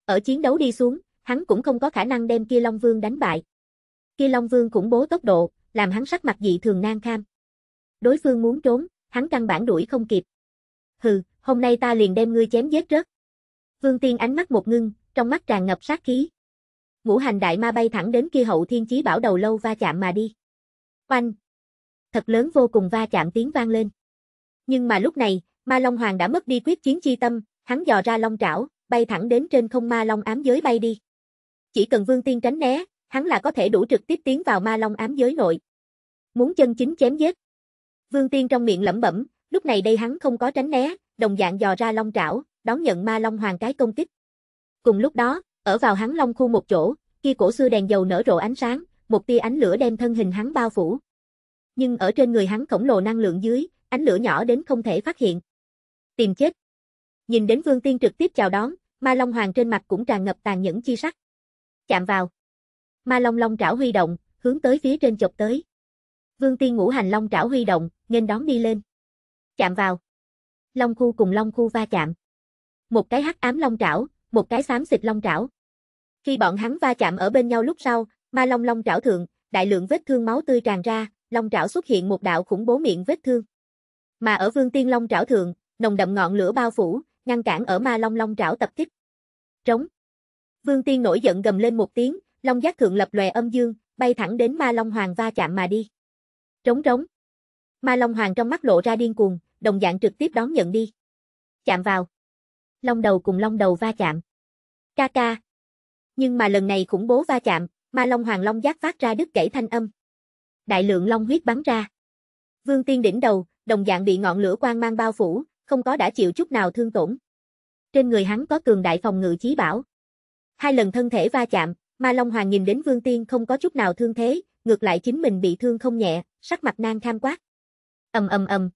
Ở chiến đấu đi xuống, hắn cũng không có khả năng đem kia Long Vương đánh bại. Kia Long Vương cũng bố tốc độ, làm hắn sắc mặt dị thường nan kham. Đối phương muốn trốn, hắn căn bản đuổi không kịp. Hừ, hôm nay ta liền đem ngươi chém giết rớt. Vương Tiên ánh mắt một ngưng, trong mắt tràn ngập sát khí. Ngũ hành đại ma bay thẳng đến kia hậu thiên chí bảo đầu lâu va chạm mà đi. Oanh! Thật lớn vô cùng va chạm tiếng vang lên. Nhưng mà lúc này, Ma Long Hoàng đã mất đi quyết chiến chi tâm, hắn dò ra long trảo, bay thẳng đến trên không Ma Long ám giới bay đi. Chỉ cần Vương Tiên tránh né, hắn là có thể đủ trực tiếp tiến vào Ma Long ám giới nội. Muốn chân chính chém giết. Vương Tiên trong miệng lẩm bẩm, lúc này đây hắn không có tránh né, đồng dạng dò ra long trảo, đón nhận Ma Long Hoàng cái công kích. Cùng lúc đó, ở vào hắn long khu một chỗ, kia cổ xưa đèn dầu nở rộ ánh sáng, một tia ánh lửa đem thân hình hắn bao phủ. Nhưng ở trên người hắn khổng lồ năng lượng dưới, ánh lửa nhỏ đến không thể phát hiện tìm chết. Nhìn đến Vương Tiên trực tiếp chào đón, Ma Long Hoàng trên mặt cũng tràn ngập tàn nhẫn chi sắc. Chạm vào. Ma Long Long trảo huy động, hướng tới phía trên chộp tới. Vương Tiên ngũ hành Long trảo huy động, nghênh đón đi lên. Chạm vào. Long khu cùng Long khu va chạm. Một cái hắc ám Long trảo, một cái xám xịt Long trảo. Khi bọn hắn va chạm ở bên nhau lúc sau, Ma Long Long trảo thượng, đại lượng vết thương máu tươi tràn ra, Long trảo xuất hiện một đạo khủng bố miệng vết thương. Mà ở Vương Tiên Long trảo thượng, nồng đậm ngọn lửa bao phủ, ngăn cản ở ma long long trảo tập kích. Trống. Vương Tiên nổi giận gầm lên một tiếng, long giác thượng lập lòe âm dương, bay thẳng đến ma long hoàng va chạm mà đi. Trống trống. Ma long hoàng trong mắt lộ ra điên cuồng, đồng dạng trực tiếp đón nhận đi. Chạm vào. Long đầu cùng long đầu va chạm. Ca ca. Nhưng mà lần này khủng bố va chạm, ma long hoàng long giác phát ra đứt gãy thanh âm. Đại lượng long huyết bắn ra. Vương Tiên đỉnh đầu, đồng dạng bị ngọn lửa quang mang bao phủ, không có đã chịu chút nào thương tổn. Trên người hắn có cường đại phòng ngự chí bảo. Hai lần thân thể va chạm, Ma Long Hoàng nhìn đến Vương Tiên không có chút nào thương thế, ngược lại chính mình bị thương không nhẹ, sắc mặt nan kham quát. Ầm ầm ầm.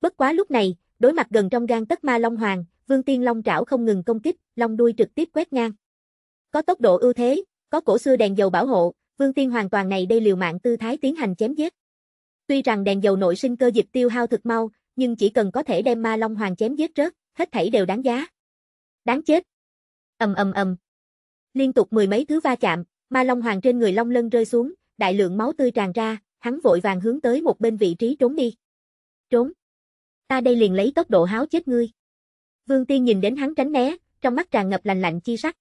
Bất quá lúc này, đối mặt gần trong gan tất Ma Long Hoàng, Vương Tiên Long trảo không ngừng công kích, long đuôi trực tiếp quét ngang. Có tốc độ ưu thế, có cổ xưa đèn dầu bảo hộ, Vương Tiên hoàn toàn này đây liều mạng tư thái tiến hành chém giết. Tuy rằng đèn dầu nội sinh cơ dịch tiêu hao thực mau, nhưng chỉ cần có thể đem ma long hoàng chém giết rớt, hết thảy đều đáng giá. Đáng chết. Ầm ầm ầm. Liên tục mười mấy thứ va chạm, ma long hoàng trên người long lân rơi xuống, đại lượng máu tươi tràn ra, hắn vội vàng hướng tới một bên vị trí trốn đi. Trốn. Ta đây liền lấy tốc độ háo chết ngươi. Vương Tiên nhìn đến hắn tránh né, trong mắt tràn ngập lạnh lạnh chi sắc.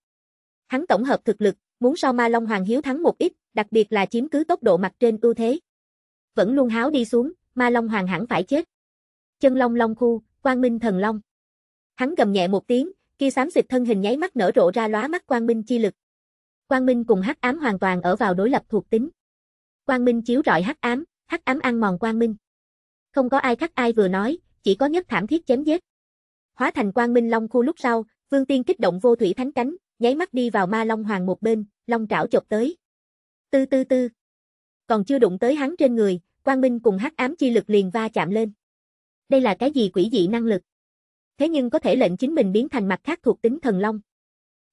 Hắn tổng hợp thực lực, muốn so ma long hoàng hiếu thắng một ít, đặc biệt là chiếm cứ tốc độ mặt trên ưu thế. Vẫn luôn háo đi xuống, ma long hoàng hẳn phải chết chân long long khu, quang minh thần long. Hắn gầm nhẹ một tiếng, kia xám xịt thân hình nháy mắt nở rộ ra lóa mắt quang minh chi lực. Quang minh cùng hắc ám hoàn toàn ở vào đối lập thuộc tính. Quang minh chiếu rọi hắc ám, hắc ám ăn mòn quang minh. Không có ai khác ai vừa nói, chỉ có nhất thảm thiết chém giết. Hóa thành quang minh long khu lúc sau, Vương Tiên kích động vô thủy thánh cánh, nháy mắt đi vào ma long hoàng một bên, long trảo chộp tới. Tư tư tư. Còn chưa đụng tới hắn trên người, quang minh cùng hắc ám chi lực liền va chạm lên đây là cái gì quỷ dị năng lực. Thế nhưng có thể lệnh chính mình biến thành mặt khác thuộc tính thần long.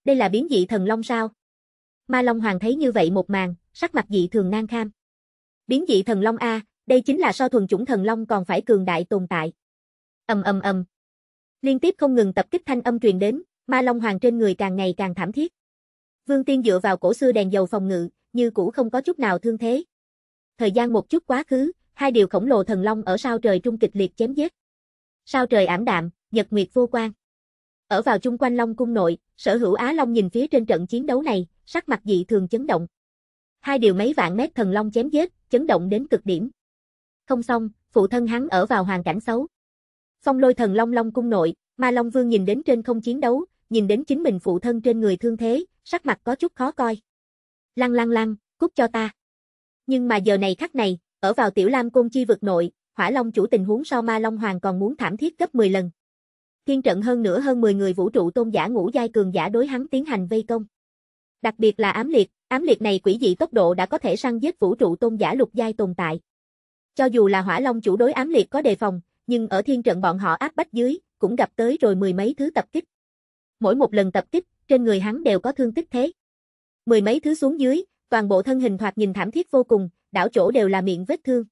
Đây là biến dị thần long sao? Ma Long Hoàng thấy như vậy một màn, sắc mặt dị thường nan kham. Biến dị thần long a, đây chính là so thuần chủng thần long còn phải cường đại tồn tại. Ầm ầm ầm. Liên tiếp không ngừng tập kích thanh âm truyền đến, Ma Long Hoàng trên người càng ngày càng thảm thiết. Vương Tiên dựa vào cổ xưa đèn dầu phòng ngự, như cũ không có chút nào thương thế. Thời gian một chút quá khứ, hai điều khổng lồ thần long ở sao trời trung kịch liệt chém giết. Sao trời ảm đạm, nhật nguyệt vô quang. Ở vào chung quanh Long cung nội, Sở Hữu Á Long nhìn phía trên trận chiến đấu này, sắc mặt dị thường chấn động. Hai điều mấy vạn mét thần long chém giết, chấn động đến cực điểm. Không xong, phụ thân hắn ở vào hoàn cảnh xấu. Phong Lôi thần long Long cung nội, Ma Long Vương nhìn đến trên không chiến đấu, nhìn đến chính mình phụ thân trên người thương thế, sắc mặt có chút khó coi. Lăng lăng lăng, cút cho ta. Nhưng mà giờ này khắc này, ở vào Tiểu Lam cung chi vực nội, Hỏa Long chủ tình huống sau Ma Long Hoàng còn muốn thảm thiết gấp 10 lần. Thiên trận hơn nữa hơn 10 người vũ trụ tôn giả ngũ giai cường giả đối hắn tiến hành vây công. Đặc biệt là ám liệt, ám liệt này quỷ dị tốc độ đã có thể săn giết vũ trụ tôn giả lục giai tồn tại. Cho dù là Hỏa Long chủ đối ám liệt có đề phòng, nhưng ở thiên trận bọn họ áp bách dưới, cũng gặp tới rồi mười mấy thứ tập kích. Mỗi một lần tập kích, trên người hắn đều có thương tích thế. Mười mấy thứ xuống dưới, toàn bộ thân hình thoạt nhìn thảm thiết vô cùng, đảo chỗ đều là miệng vết thương.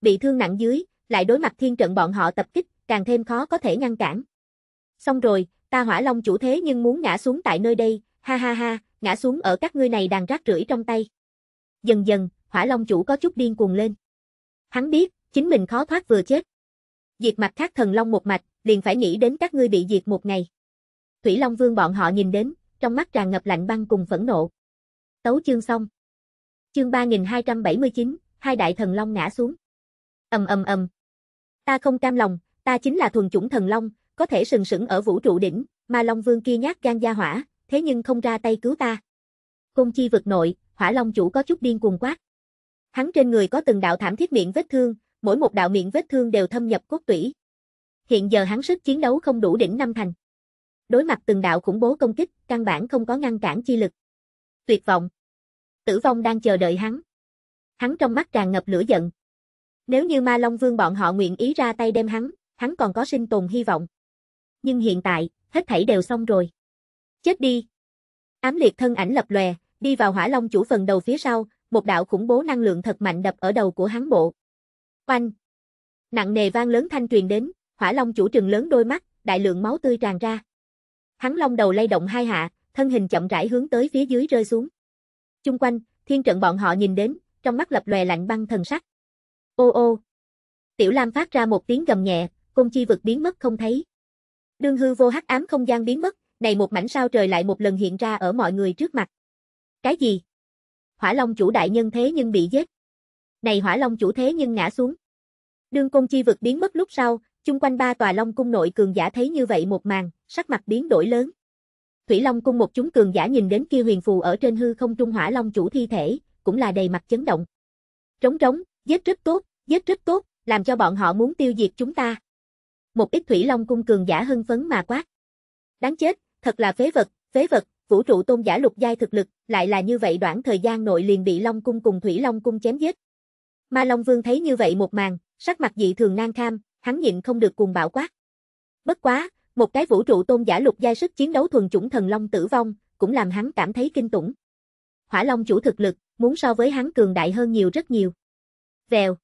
Bị thương nặng dưới, lại đối mặt thiên trận bọn họ tập kích, càng thêm khó có thể ngăn cản. Xong rồi, ta hỏa long chủ thế nhưng muốn ngã xuống tại nơi đây, ha ha ha, ngã xuống ở các ngươi này đàn rác rưởi trong tay. Dần dần, hỏa long chủ có chút điên cuồng lên. Hắn biết, chính mình khó thoát vừa chết. Diệt mặt khác thần long một mạch, liền phải nghĩ đến các ngươi bị diệt một ngày. Thủy Long Vương bọn họ nhìn đến, trong mắt tràn ngập lạnh băng cùng phẫn nộ. Tấu chương xong. Chương 3279, hai đại thần long ngã xuống. Ầm ầm ầm. Ta không cam lòng, ta chính là thuần chủng thần long, có thể sừng sững ở vũ trụ đỉnh, mà Long Vương kia nhát gan gia hỏa, thế nhưng không ra tay cứu ta. Cung chi vực nội, Hỏa Long chủ có chút điên cuồng quát. Hắn trên người có từng đạo thảm thiết miệng vết thương, mỗi một đạo miệng vết thương đều thâm nhập cốt tủy. Hiện giờ hắn sức chiến đấu không đủ đỉnh năm thành. Đối mặt từng đạo khủng bố công kích, căn bản không có ngăn cản chi lực. Tuyệt vọng tử vong đang chờ đợi hắn. Hắn trong mắt tràn ngập lửa giận. Nếu như Ma Long Vương bọn họ nguyện ý ra tay đem hắn, hắn còn có sinh tồn hy vọng. Nhưng hiện tại, hết thảy đều xong rồi. Chết đi. Ám liệt thân ảnh lập lòe, đi vào hỏa long chủ phần đầu phía sau, một đạo khủng bố năng lượng thật mạnh đập ở đầu của hắn bộ. Oanh! Nặng nề vang lớn thanh truyền đến, hỏa long chủ trừng lớn đôi mắt, đại lượng máu tươi tràn ra. Hắn long đầu lay động hai hạ, thân hình chậm rãi hướng tới phía dưới rơi xuống. Chung quanh, thiên trận bọn họ nhìn đến, trong mắt lập lòe lạnh băng thần sắc. Ô ô! Tiểu Lam phát ra một tiếng gầm nhẹ, công chi vực biến mất không thấy. Đương hư vô hắc ám không gian biến mất, này một mảnh sao trời lại một lần hiện ra ở mọi người trước mặt. Cái gì? Hỏa Long chủ đại nhân thế nhưng bị giết. Này Hỏa Long chủ thế nhưng ngã xuống. Đương công chi vực biến mất lúc sau, chung quanh ba tòa Long cung nội cường giả thấy như vậy một màn, sắc mặt biến đổi lớn. Thủy Long cung một chúng cường giả nhìn đến kia huyền phù ở trên hư không trung hỏa long chủ thi thể, cũng là đầy mặt chấn động. Trống trống, giết rất tốt, giết rất tốt, làm cho bọn họ muốn tiêu diệt chúng ta. Một ít Thủy Long cung cường giả hưng phấn mà quát. Đáng chết, thật là phế vật, phế vật, vũ trụ tôn giả lục giai thực lực, lại là như vậy đoạn thời gian nội liền bị Long cung cùng Thủy Long cung chém giết. Ma Long Vương thấy như vậy một màn, sắc mặt dị thường nan kham, hắn nhịn không được cuồng bạo quát. Bất quá, một cái vũ trụ tôn giả lục giai sức chiến đấu thuần chủng thần long tử vong, cũng làm hắn cảm thấy kinh tủng. Hỏa Long chủ thực lực, muốn so với hắn cường đại hơn nhiều rất nhiều. Vèo.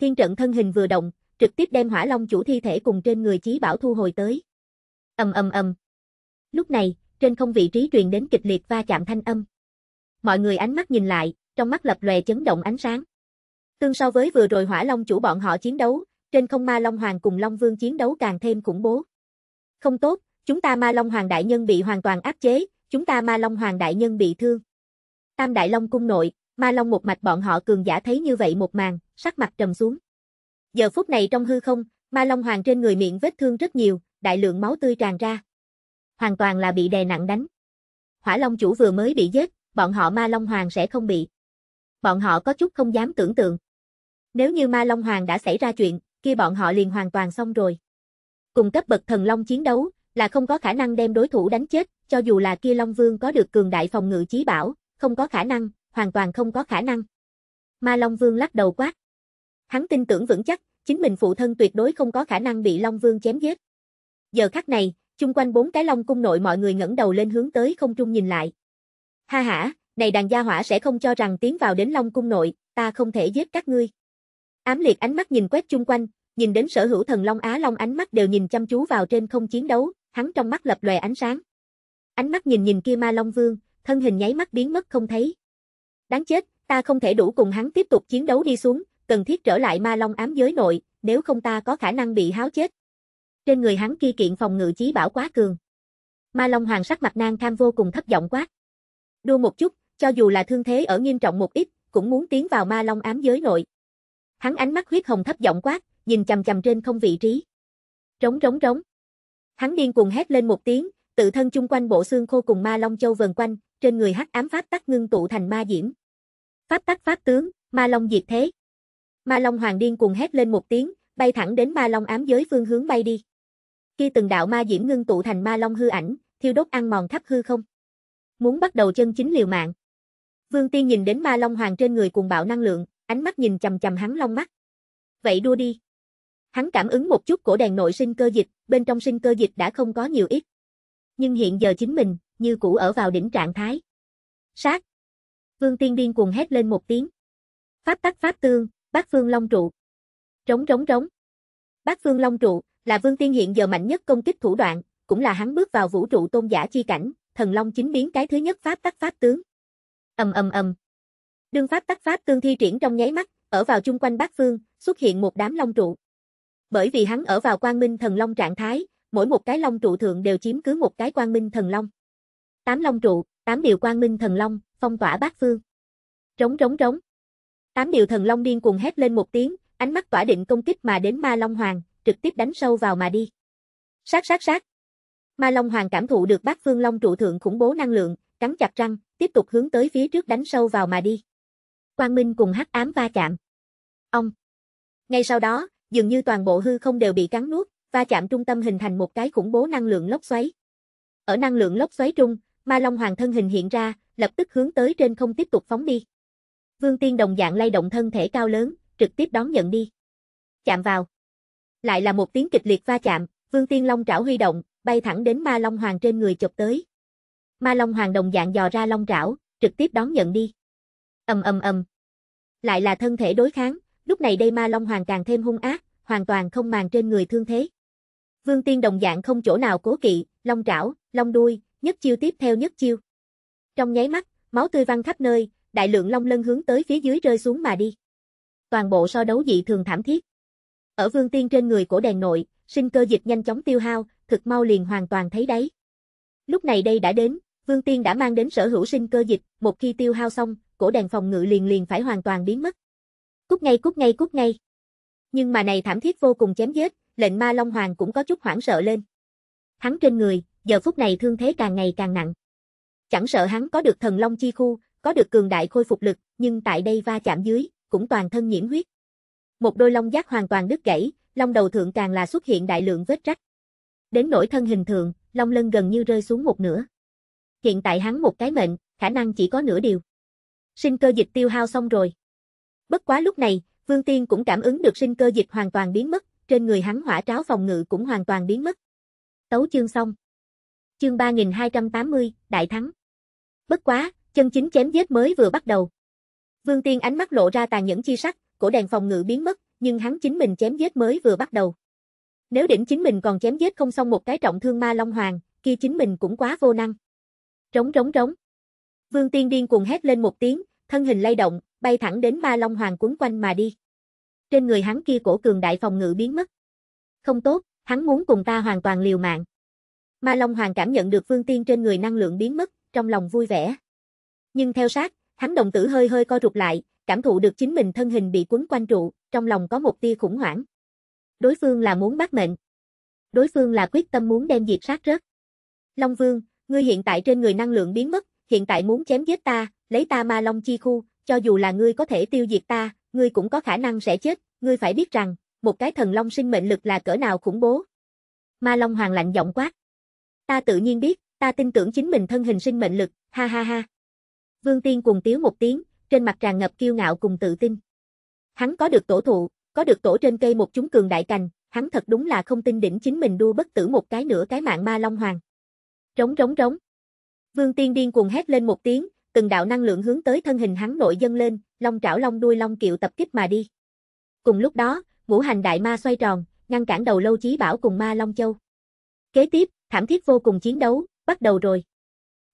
Thiên trận thân hình vừa động, trực tiếp đem Hỏa Long chủ thi thể cùng trên người Chí Bảo thu hồi tới. Ầm ầm ầm. Lúc này, trên không vị trí truyền đến kịch liệt va chạm thanh âm. Mọi người ánh mắt nhìn lại, trong mắt lập lòe chấn động ánh sáng. Tương so với vừa rồi Hỏa Long chủ bọn họ chiến đấu, trên không Ma Long Hoàng cùng Long Vương chiến đấu càng thêm khủng bố. Không tốt, chúng ta ma Long Hoàng Đại Nhân bị hoàn toàn áp chế, chúng ta ma Long Hoàng Đại Nhân bị thương. Tam Đại Long cung nội, ma Long một mạch bọn họ cường giả thấy như vậy một màn, sắc mặt trầm xuống. Giờ phút này trong hư không, ma Long Hoàng trên người miệng vết thương rất nhiều, đại lượng máu tươi tràn ra. Hoàn toàn là bị đè nặng đánh. Hỏa Long chủ vừa mới bị giết, bọn họ ma Long Hoàng sẽ không bị. Bọn họ có chút không dám tưởng tượng. Nếu như ma Long Hoàng đã xảy ra chuyện, kia bọn họ liền hoàn toàn xong rồi. Cùng cấp bậc thần long chiến đấu, là không có khả năng đem đối thủ đánh chết, cho dù là kia Long Vương có được cường đại phòng ngự chí bảo, không có khả năng, hoàn toàn không có khả năng. Ma Long Vương lắc đầu quát. Hắn tin tưởng vững chắc, chính mình phụ thân tuyệt đối không có khả năng bị Long Vương chém giết. Giờ khắc này, chung quanh bốn cái Long cung nội mọi người ngẩng đầu lên hướng tới không trung nhìn lại. Ha ha, này đàn gia hỏa sẽ không cho rằng tiến vào đến Long cung nội, ta không thể giết các ngươi. Ám liệt ánh mắt nhìn quét chung quanh, nhìn đến sở hữu thần Long Á Long ánh mắt đều nhìn chăm chú vào trên không chiến đấu, hắn trong mắt lập lòe ánh sáng. Ánh mắt nhìn nhìn kia ma Long Vương, thân hình nháy mắt biến mất không thấy. Đáng chết, ta không thể đủ cùng hắn tiếp tục chiến đấu đi xuống, cần thiết trở lại ma Long ám giới nội, nếu không ta có khả năng bị háo chết. Trên người hắn kia kiện phòng ngự chí bảo quá cường. Ma Long Hoàng sắc mặt nang tham vô cùng thấp giọng quát. Đua một chút, cho dù là thương thế ở nghiêm trọng một ít, cũng muốn tiến vào ma long ám giới nội. Hắn ánh mắt huyết hồng thấp giọng quát, nhìn chằm chằm trên không vị trí. trống trống trống Hắn điên cuồng hét lên một tiếng, tự thân chung quanh bộ xương khô cùng ma long châu vần quanh, trên người hắc ám pháp tắc ngưng tụ thành ma diễm. Pháp tắc pháp tướng, ma long diệt thế. Ma long hoàng điên cuồng hét lên một tiếng, bay thẳng đến ma long ám giới phương hướng bay đi. Khi từng đạo ma diễm ngưng tụ thành ma long hư ảnh, thiêu đốt ăn mòn khắp hư không. Muốn bắt đầu chân chính liều mạng. Vương Tiên nhìn đến ma long hoàng trên người cuồng bạo năng lượng, ánh mắt nhìn chầm chầm hắn long mắt. Vậy đua đi. Hắn cảm ứng một chút cổ đèn nội sinh cơ dịch, bên trong sinh cơ dịch đã không có nhiều ít. Nhưng hiện giờ chính mình, như cũ ở vào đỉnh trạng thái. Sát! Vương tiên điên cuồng hét lên một tiếng. Pháp tắc pháp tương, bác phương long trụ. Trống trống trống. Bác phương long trụ, là vương tiên hiện giờ mạnh nhất công kích thủ đoạn, cũng là hắn bước vào vũ trụ tôn giả chi cảnh, thần long chính biến cái thứ nhất pháp tắc pháp tướng. Ầm ầm ầm. Đương pháp tắc pháp tương thi triển trong nháy mắt, ở vào chung quanh bát phương, xuất hiện một đám long trụ bởi vì hắn ở vào quang minh thần long trạng thái, mỗi một cái long trụ thượng đều chiếm cứ một cái quang minh thần long. Tám long trụ, tám điều quang minh thần long, phong tỏa bát phương. Trống trống trống. Tám điều thần long điên cuồng hét lên một tiếng, ánh mắt tỏa định công kích mà đến Ma Long Hoàng, trực tiếp đánh sâu vào mà đi. Sát sát sát. Ma Long Hoàng cảm thụ được Bát Phương Long trụ thượng khủng bố năng lượng, cắn chặt răng, tiếp tục hướng tới phía trước đánh sâu vào mà đi. Quang Minh cùng Hắc Ám va chạm. Ông. Ngay sau đó, dường như toàn bộ hư không đều bị cắn nuốt, va chạm trung tâm hình thành một cái khủng bố năng lượng lốc xoáy. Ở năng lượng lốc xoáy trung, Ma Long Hoàng thân hình hiện ra, lập tức hướng tới trên không tiếp tục phóng đi. Vương Tiên đồng dạng lay động thân thể cao lớn, trực tiếp đón nhận đi. Chạm vào. Lại là một tiếng kịch liệt va chạm, Vương Tiên Long trảo huy động, bay thẳng đến Ma Long Hoàng trên người chụp tới. Ma Long Hoàng đồng dạng dò ra long trảo, trực tiếp đón nhận đi. Ầm ầm ầm. Lại là thân thể đối kháng, Lúc này đây ma long hoàng càng thêm hung ác, hoàn toàn không màng trên người thương thế. Vương Tiên đồng dạng không chỗ nào cố kỵ, long trảo, long đuôi, nhất chiêu tiếp theo nhất chiêu. Trong nháy mắt, máu tươi văng khắp nơi, đại lượng long lân hướng tới phía dưới rơi xuống mà đi. Toàn bộ so đấu dị thường thảm thiết. Ở Vương Tiên trên người cổ đèn nội, sinh cơ dịch nhanh chóng tiêu hao, thực mau liền hoàn toàn thấy đấy. Lúc này đây đã đến, Vương Tiên đã mang đến sở hữu sinh cơ dịch, một khi tiêu hao xong, cổ đèn phòng ngự liền liền phải hoàn toàn biến mất. Cút ngay cút ngay cút ngay. Nhưng mà này thảm thiết vô cùng chém giết, lệnh ma Long Hoàng cũng có chút hoảng sợ lên. Hắn trên người, giờ phút này thương thế càng ngày càng nặng. Chẳng sợ hắn có được thần long chi khu, có được cường đại khôi phục lực, nhưng tại đây va chạm dưới, cũng toàn thân nhiễm huyết. Một đôi long giác hoàn toàn đứt gãy, long đầu thượng càng là xuất hiện đại lượng vết rách. Đến nỗi thân hình thượng, long lân gần như rơi xuống một nửa. Hiện tại hắn một cái mệnh, khả năng chỉ có nửa điều. Sinh cơ dịch tiêu hao xong rồi. Bất quá lúc này, Vương Tiên cũng cảm ứng được sinh cơ dịch hoàn toàn biến mất, trên người hắn hỏa tráo phòng ngự cũng hoàn toàn biến mất. Tấu chương xong. Chương 3280, đại thắng. Bất quá, chân chính chém giết mới vừa bắt đầu. Vương Tiên ánh mắt lộ ra tàn nhẫn chi sắc, cổ đèn phòng ngự biến mất, nhưng hắn chính mình chém giết mới vừa bắt đầu. Nếu đỉnh chính mình còn chém giết không xong một cái trọng thương ma long hoàng, kia chính mình cũng quá vô năng. trống trống trống, Vương Tiên điên cuồng hét lên một tiếng, thân hình lay động, bay thẳng đến ma long hoàng cuốn quanh mà đi. Trên người hắn kia cổ cường đại phòng ngự biến mất. Không tốt, hắn muốn cùng ta hoàn toàn liều mạng. Ma Long Hoàng cảm nhận được Vương Tiên trên người năng lượng biến mất, trong lòng vui vẻ. Nhưng theo sát, hắn đồng tử hơi hơi co rụt lại, cảm thụ được chính mình thân hình bị quấn quanh trụ, trong lòng có một tia khủng hoảng. Đối phương là muốn bắt mệnh. Đối phương là quyết tâm muốn đem diệt sát rớt. Long Vương, ngươi hiện tại trên người năng lượng biến mất, hiện tại muốn chém giết ta, lấy ta ma long chi khu, cho dù là ngươi có thể tiêu diệt ta, ngươi cũng có khả năng sẽ chết, ngươi phải biết rằng, một cái thần long sinh mệnh lực là cỡ nào khủng bố. Ma Long Hoàng lạnh giọng quát. Ta tự nhiên biết, ta tin tưởng chính mình thân hình sinh mệnh lực, ha ha ha. Vương Tiên cùng tiếu một tiếng, trên mặt tràn ngập kiêu ngạo cùng tự tin. Hắn có được tổ thụ, có được tổ trên cây một chúng cường đại cành, hắn thật đúng là không tin đỉnh chính mình đua bất tử một cái nữa cái mạng ma long hoàng. Trống trống trống. Vương Tiên điên cuồng hét lên một tiếng, từng đạo năng lượng hướng tới thân hình hắn nội dâng lên, long trảo long đuôi long kiệu tập kích mà đi. Cùng lúc đó, ngũ hành đại ma xoay tròn, ngăn cản đầu lâu chí bảo cùng ma long châu. Kế tiếp, thảm thiết vô cùng chiến đấu, bắt đầu rồi.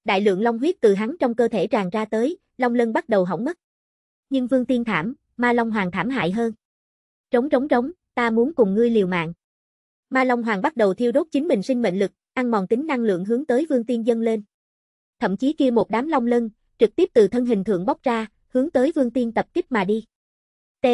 Đại lượng long huyết từ hắn trong cơ thể tràn ra tới, long lân bắt đầu hỏng mất. Nhưng vương tiên thảm, ma long hoàng thảm hại hơn. Trống trống trống, ta muốn cùng ngươi liều mạng. Ma Long Hoàng bắt đầu thiêu đốt chính mình sinh mệnh lực, ăn mòn tính năng lượng hướng tới Vương Tiên dâng lên. Thậm chí kia một đám long lân, trực tiếp từ thân hình thượng bóc ra, hướng tới Vương Tiên tập kích mà đi. T.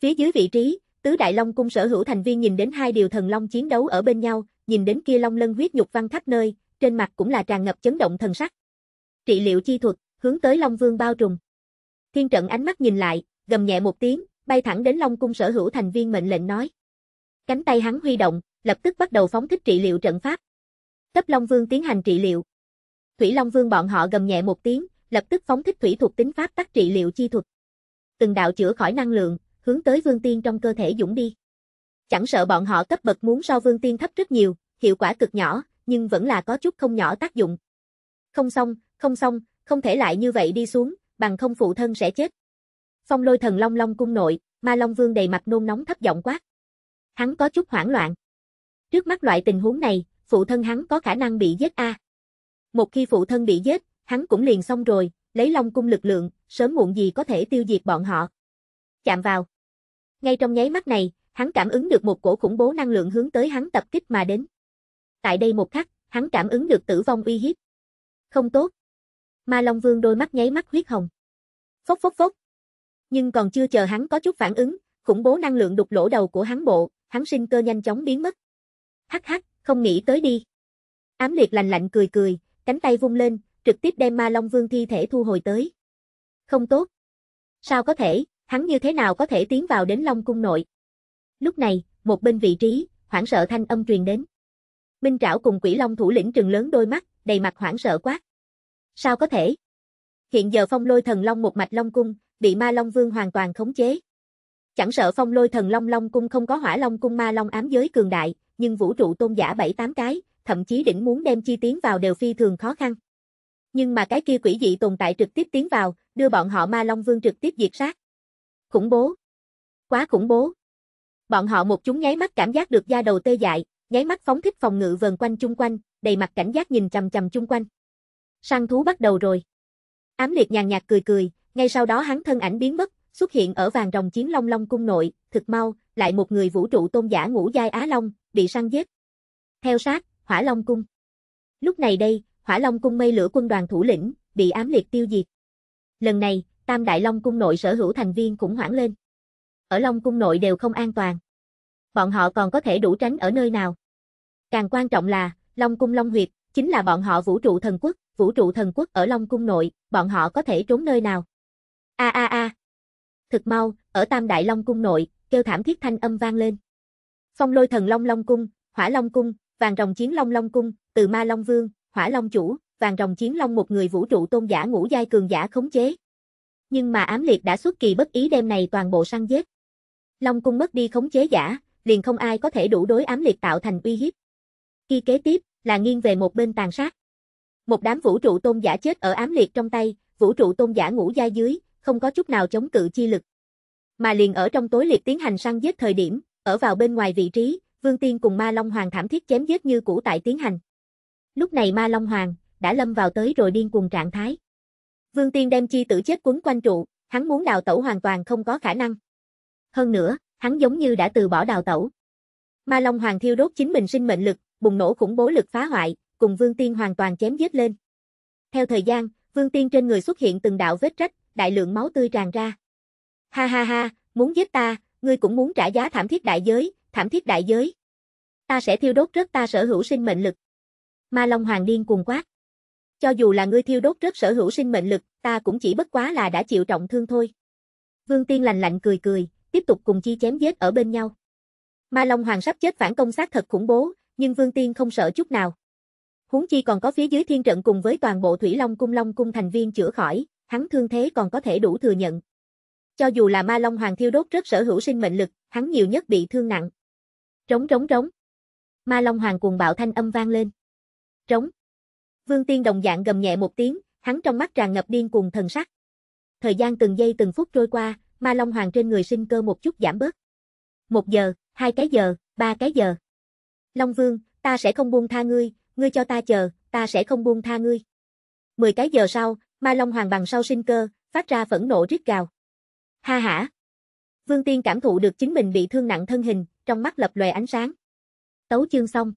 Phía dưới vị trí, tứ đại long cung sở hữu thành viên nhìn đến hai điều thần long chiến đấu ở bên nhau, nhìn đến kia long lân huyết nhục văn khắp nơi, trên mặt cũng là tràn ngập chấn động thần sắc. Trị liệu chi thuật, hướng tới Long Vương bao trùm. Thiên trận ánh mắt nhìn lại, gầm nhẹ một tiếng, bay thẳng đến Long cung sở hữu thành viên mệnh lệnh nói. Cánh tay hắn huy động, lập tức bắt đầu phóng thích trị liệu trận pháp. tấp Long Vương tiến hành trị liệu, Thủy Long Vương bọn họ gầm nhẹ một tiếng, lập tức phóng thích thủy thuộc tính pháp tắc trị liệu chi thuật. Từng đạo chữa khỏi năng lượng, hướng tới Vương Tiên trong cơ thể dũng đi. Chẳng sợ bọn họ cấp bậc muốn so Vương Tiên thấp rất nhiều, hiệu quả cực nhỏ, nhưng vẫn là có chút không nhỏ tác dụng. Không xong, không xong, không thể lại như vậy đi xuống, bằng không phụ thân sẽ chết. Phong lôi thần long long cung nội, ma long vương đầy mặt nôn nóng thấp giọng quát. Hắn có chút hoảng loạn. Trước mắt loại tình huống này, phụ thân hắn có khả năng bị giết a. À. Một khi phụ thân bị giết, hắn cũng liền xong rồi, lấy long cung lực lượng, sớm muộn gì có thể tiêu diệt bọn họ. Chạm vào. Ngay trong nháy mắt này, hắn cảm ứng được một cổ khủng bố năng lượng hướng tới hắn tập kích mà đến. Tại đây một khắc, hắn cảm ứng được tử vong uy hiếp. Không tốt. Ma Long Vương đôi mắt nháy mắt huyết hồng. Phốc phốc phốc. Nhưng còn chưa chờ hắn có chút phản ứng, khủng bố năng lượng đục lỗ đầu của hắn bộ, hắn sinh cơ nhanh chóng biến mất. Hắc hắc, không nghĩ tới đi. Ám liệt lành lạnh cười cười, cánh tay vung lên, trực tiếp đem Ma Long Vương thi thể thu hồi tới. Không tốt. Sao có thể, hắn như thế nào có thể tiến vào đến Long cung nội? Lúc này, một bên vị trí, hoảng sợ thanh âm truyền đến. Minh Trảo cùng Quỷ Long thủ lĩnh trừng lớn đôi mắt, đầy mặt hoảng sợ quát. Sao có thể? Hiện giờ Phong Lôi Thần Long một mạch Long cung, bị Ma Long Vương hoàn toàn khống chế. Chẳng sợ Phong Lôi Thần Long Long cung không có Hỏa Long cung Ma Long ám giới cường đại, nhưng vũ trụ tôn giả bảy tám cái, thậm chí đỉnh muốn đem chi tiến vào đều phi thường khó khăn. Nhưng mà cái kia quỷ dị tồn tại trực tiếp tiến vào, đưa bọn họ Ma Long Vương trực tiếp diệt sát. Khủng bố. Quá khủng bố. Bọn họ một chúng nháy mắt cảm giác được da đầu tê dại, nháy mắt phóng thích phòng ngự vờn quanh chung quanh, đầy mặt cảnh giác nhìn chằm chằm chung quanh. Săn thú bắt đầu rồi. Ám liệt nhàn nhạt cười cười, ngay sau đó hắn thân ảnh biến mất, xuất hiện ở vàng rồng chiến long long cung nội, thực mau, lại một người vũ trụ tôn giả ngũ giai Á Long, bị săn giết. Theo sát, Hỏa Long Cung. Lúc này đây, Hỏa Long Cung mây lửa quân đoàn thủ lĩnh, bị ám liệt tiêu diệt. Lần này, Tam Đại Long Cung nội sở hữu thành viên cũng hoảng lên. Ở Long Cung nội đều không an toàn. Bọn họ còn có thể đủ tránh ở nơi nào? Càng quan trọng là, Long Cung Long Huyệt, chính là bọn họ vũ trụ thần quốc, vũ trụ thần quốc ở Long Cung nội, bọn họ có thể trốn nơi nào? A a a. Thực mau, ở Tam Đại Long Cung nội, kêu thảm thiết thanh âm vang lên. Phong lôi thần Long Long Cung, Hỏa Long Cung, vàng rồng chiến long long cung, từ ma long vương, hỏa long chủ, vàng rồng chiến long một người vũ trụ tôn giả ngũ giai cường giả khống chế. Nhưng mà ám liệt đã xuất kỳ bất ý đêm này toàn bộ săn giết. Long cung mất đi khống chế giả, liền không ai có thể đủ đối ám liệt tạo thành uy hiếp. Khi kế tiếp, là nghiêng về một bên tàn sát. Một đám vũ trụ tôn giả chết ở ám liệt trong tay, vũ trụ tôn giả ngũ giai dưới, không có chút nào chống cự chi lực. Mà liền ở trong tối liệt tiến hành săn giết thời điểm, ở vào bên ngoài vị trí, Vương Tiên cùng Ma Long Hoàng thảm thiết chém giết như cũ tại tiến hành. Lúc này Ma Long Hoàng đã lâm vào tới rồi điên cuồng trạng thái. Vương Tiên đem chi tử chết quấn quanh trụ, hắn muốn đào tẩu hoàn toàn không có khả năng. Hơn nữa, hắn giống như đã từ bỏ đào tẩu. Ma Long Hoàng thiêu đốt chính mình sinh mệnh lực, bùng nổ khủng bố lực phá hoại, cùng Vương Tiên hoàn toàn chém giết lên. Theo thời gian, Vương Tiên trên người xuất hiện từng đạo vết rách, đại lượng máu tươi tràn ra. Ha ha ha, muốn giết ta, ngươi cũng muốn trả giá thảm thiết đại giới, thảm thiết đại giới. Ta sẽ thiêu đốt rớt ta sở hữu sinh mệnh lực. Ma Long Hoàng Điên cuồng quát. Cho dù là ngươi thiêu đốt rớt sở hữu sinh mệnh lực, ta cũng chỉ bất quá là đã chịu trọng thương thôi. Vương Tiên lành lạnh cười cười, tiếp tục cùng chi chém giết ở bên nhau. Ma Long Hoàng sắp chết phản công sát thật khủng bố, nhưng Vương Tiên không sợ chút nào. Huống chi còn có phía dưới thiên trận cùng với toàn bộ Thủy Long cung Long cung thành viên chữa khỏi, hắn thương thế còn có thể đủ thừa nhận. Cho dù là Ma Long Hoàng thiêu đốt rất sở hữu sinh mệnh lực, hắn nhiều nhất bị thương nặng trống trống trống Ma Long Hoàng cuồng bạo thanh âm vang lên. trống Vương Tiên đồng dạng gầm nhẹ một tiếng, hắn trong mắt tràn ngập điên cuồng thần sắc. Thời gian từng giây từng phút trôi qua, Ma Long Hoàng trên người sinh cơ một chút giảm bớt. Một giờ, hai cái giờ, ba cái giờ. Long Vương, ta sẽ không buông tha ngươi, ngươi cho ta chờ, ta sẽ không buông tha ngươi. Mười cái giờ sau, Ma Long Hoàng bằng sau sinh cơ, phát ra phẫn nộ rít gào. Ha ha Vương Tiên cảm thụ được chính mình bị thương nặng thân hình, trong mắt lập lòe ánh sáng. Tấu chương xong.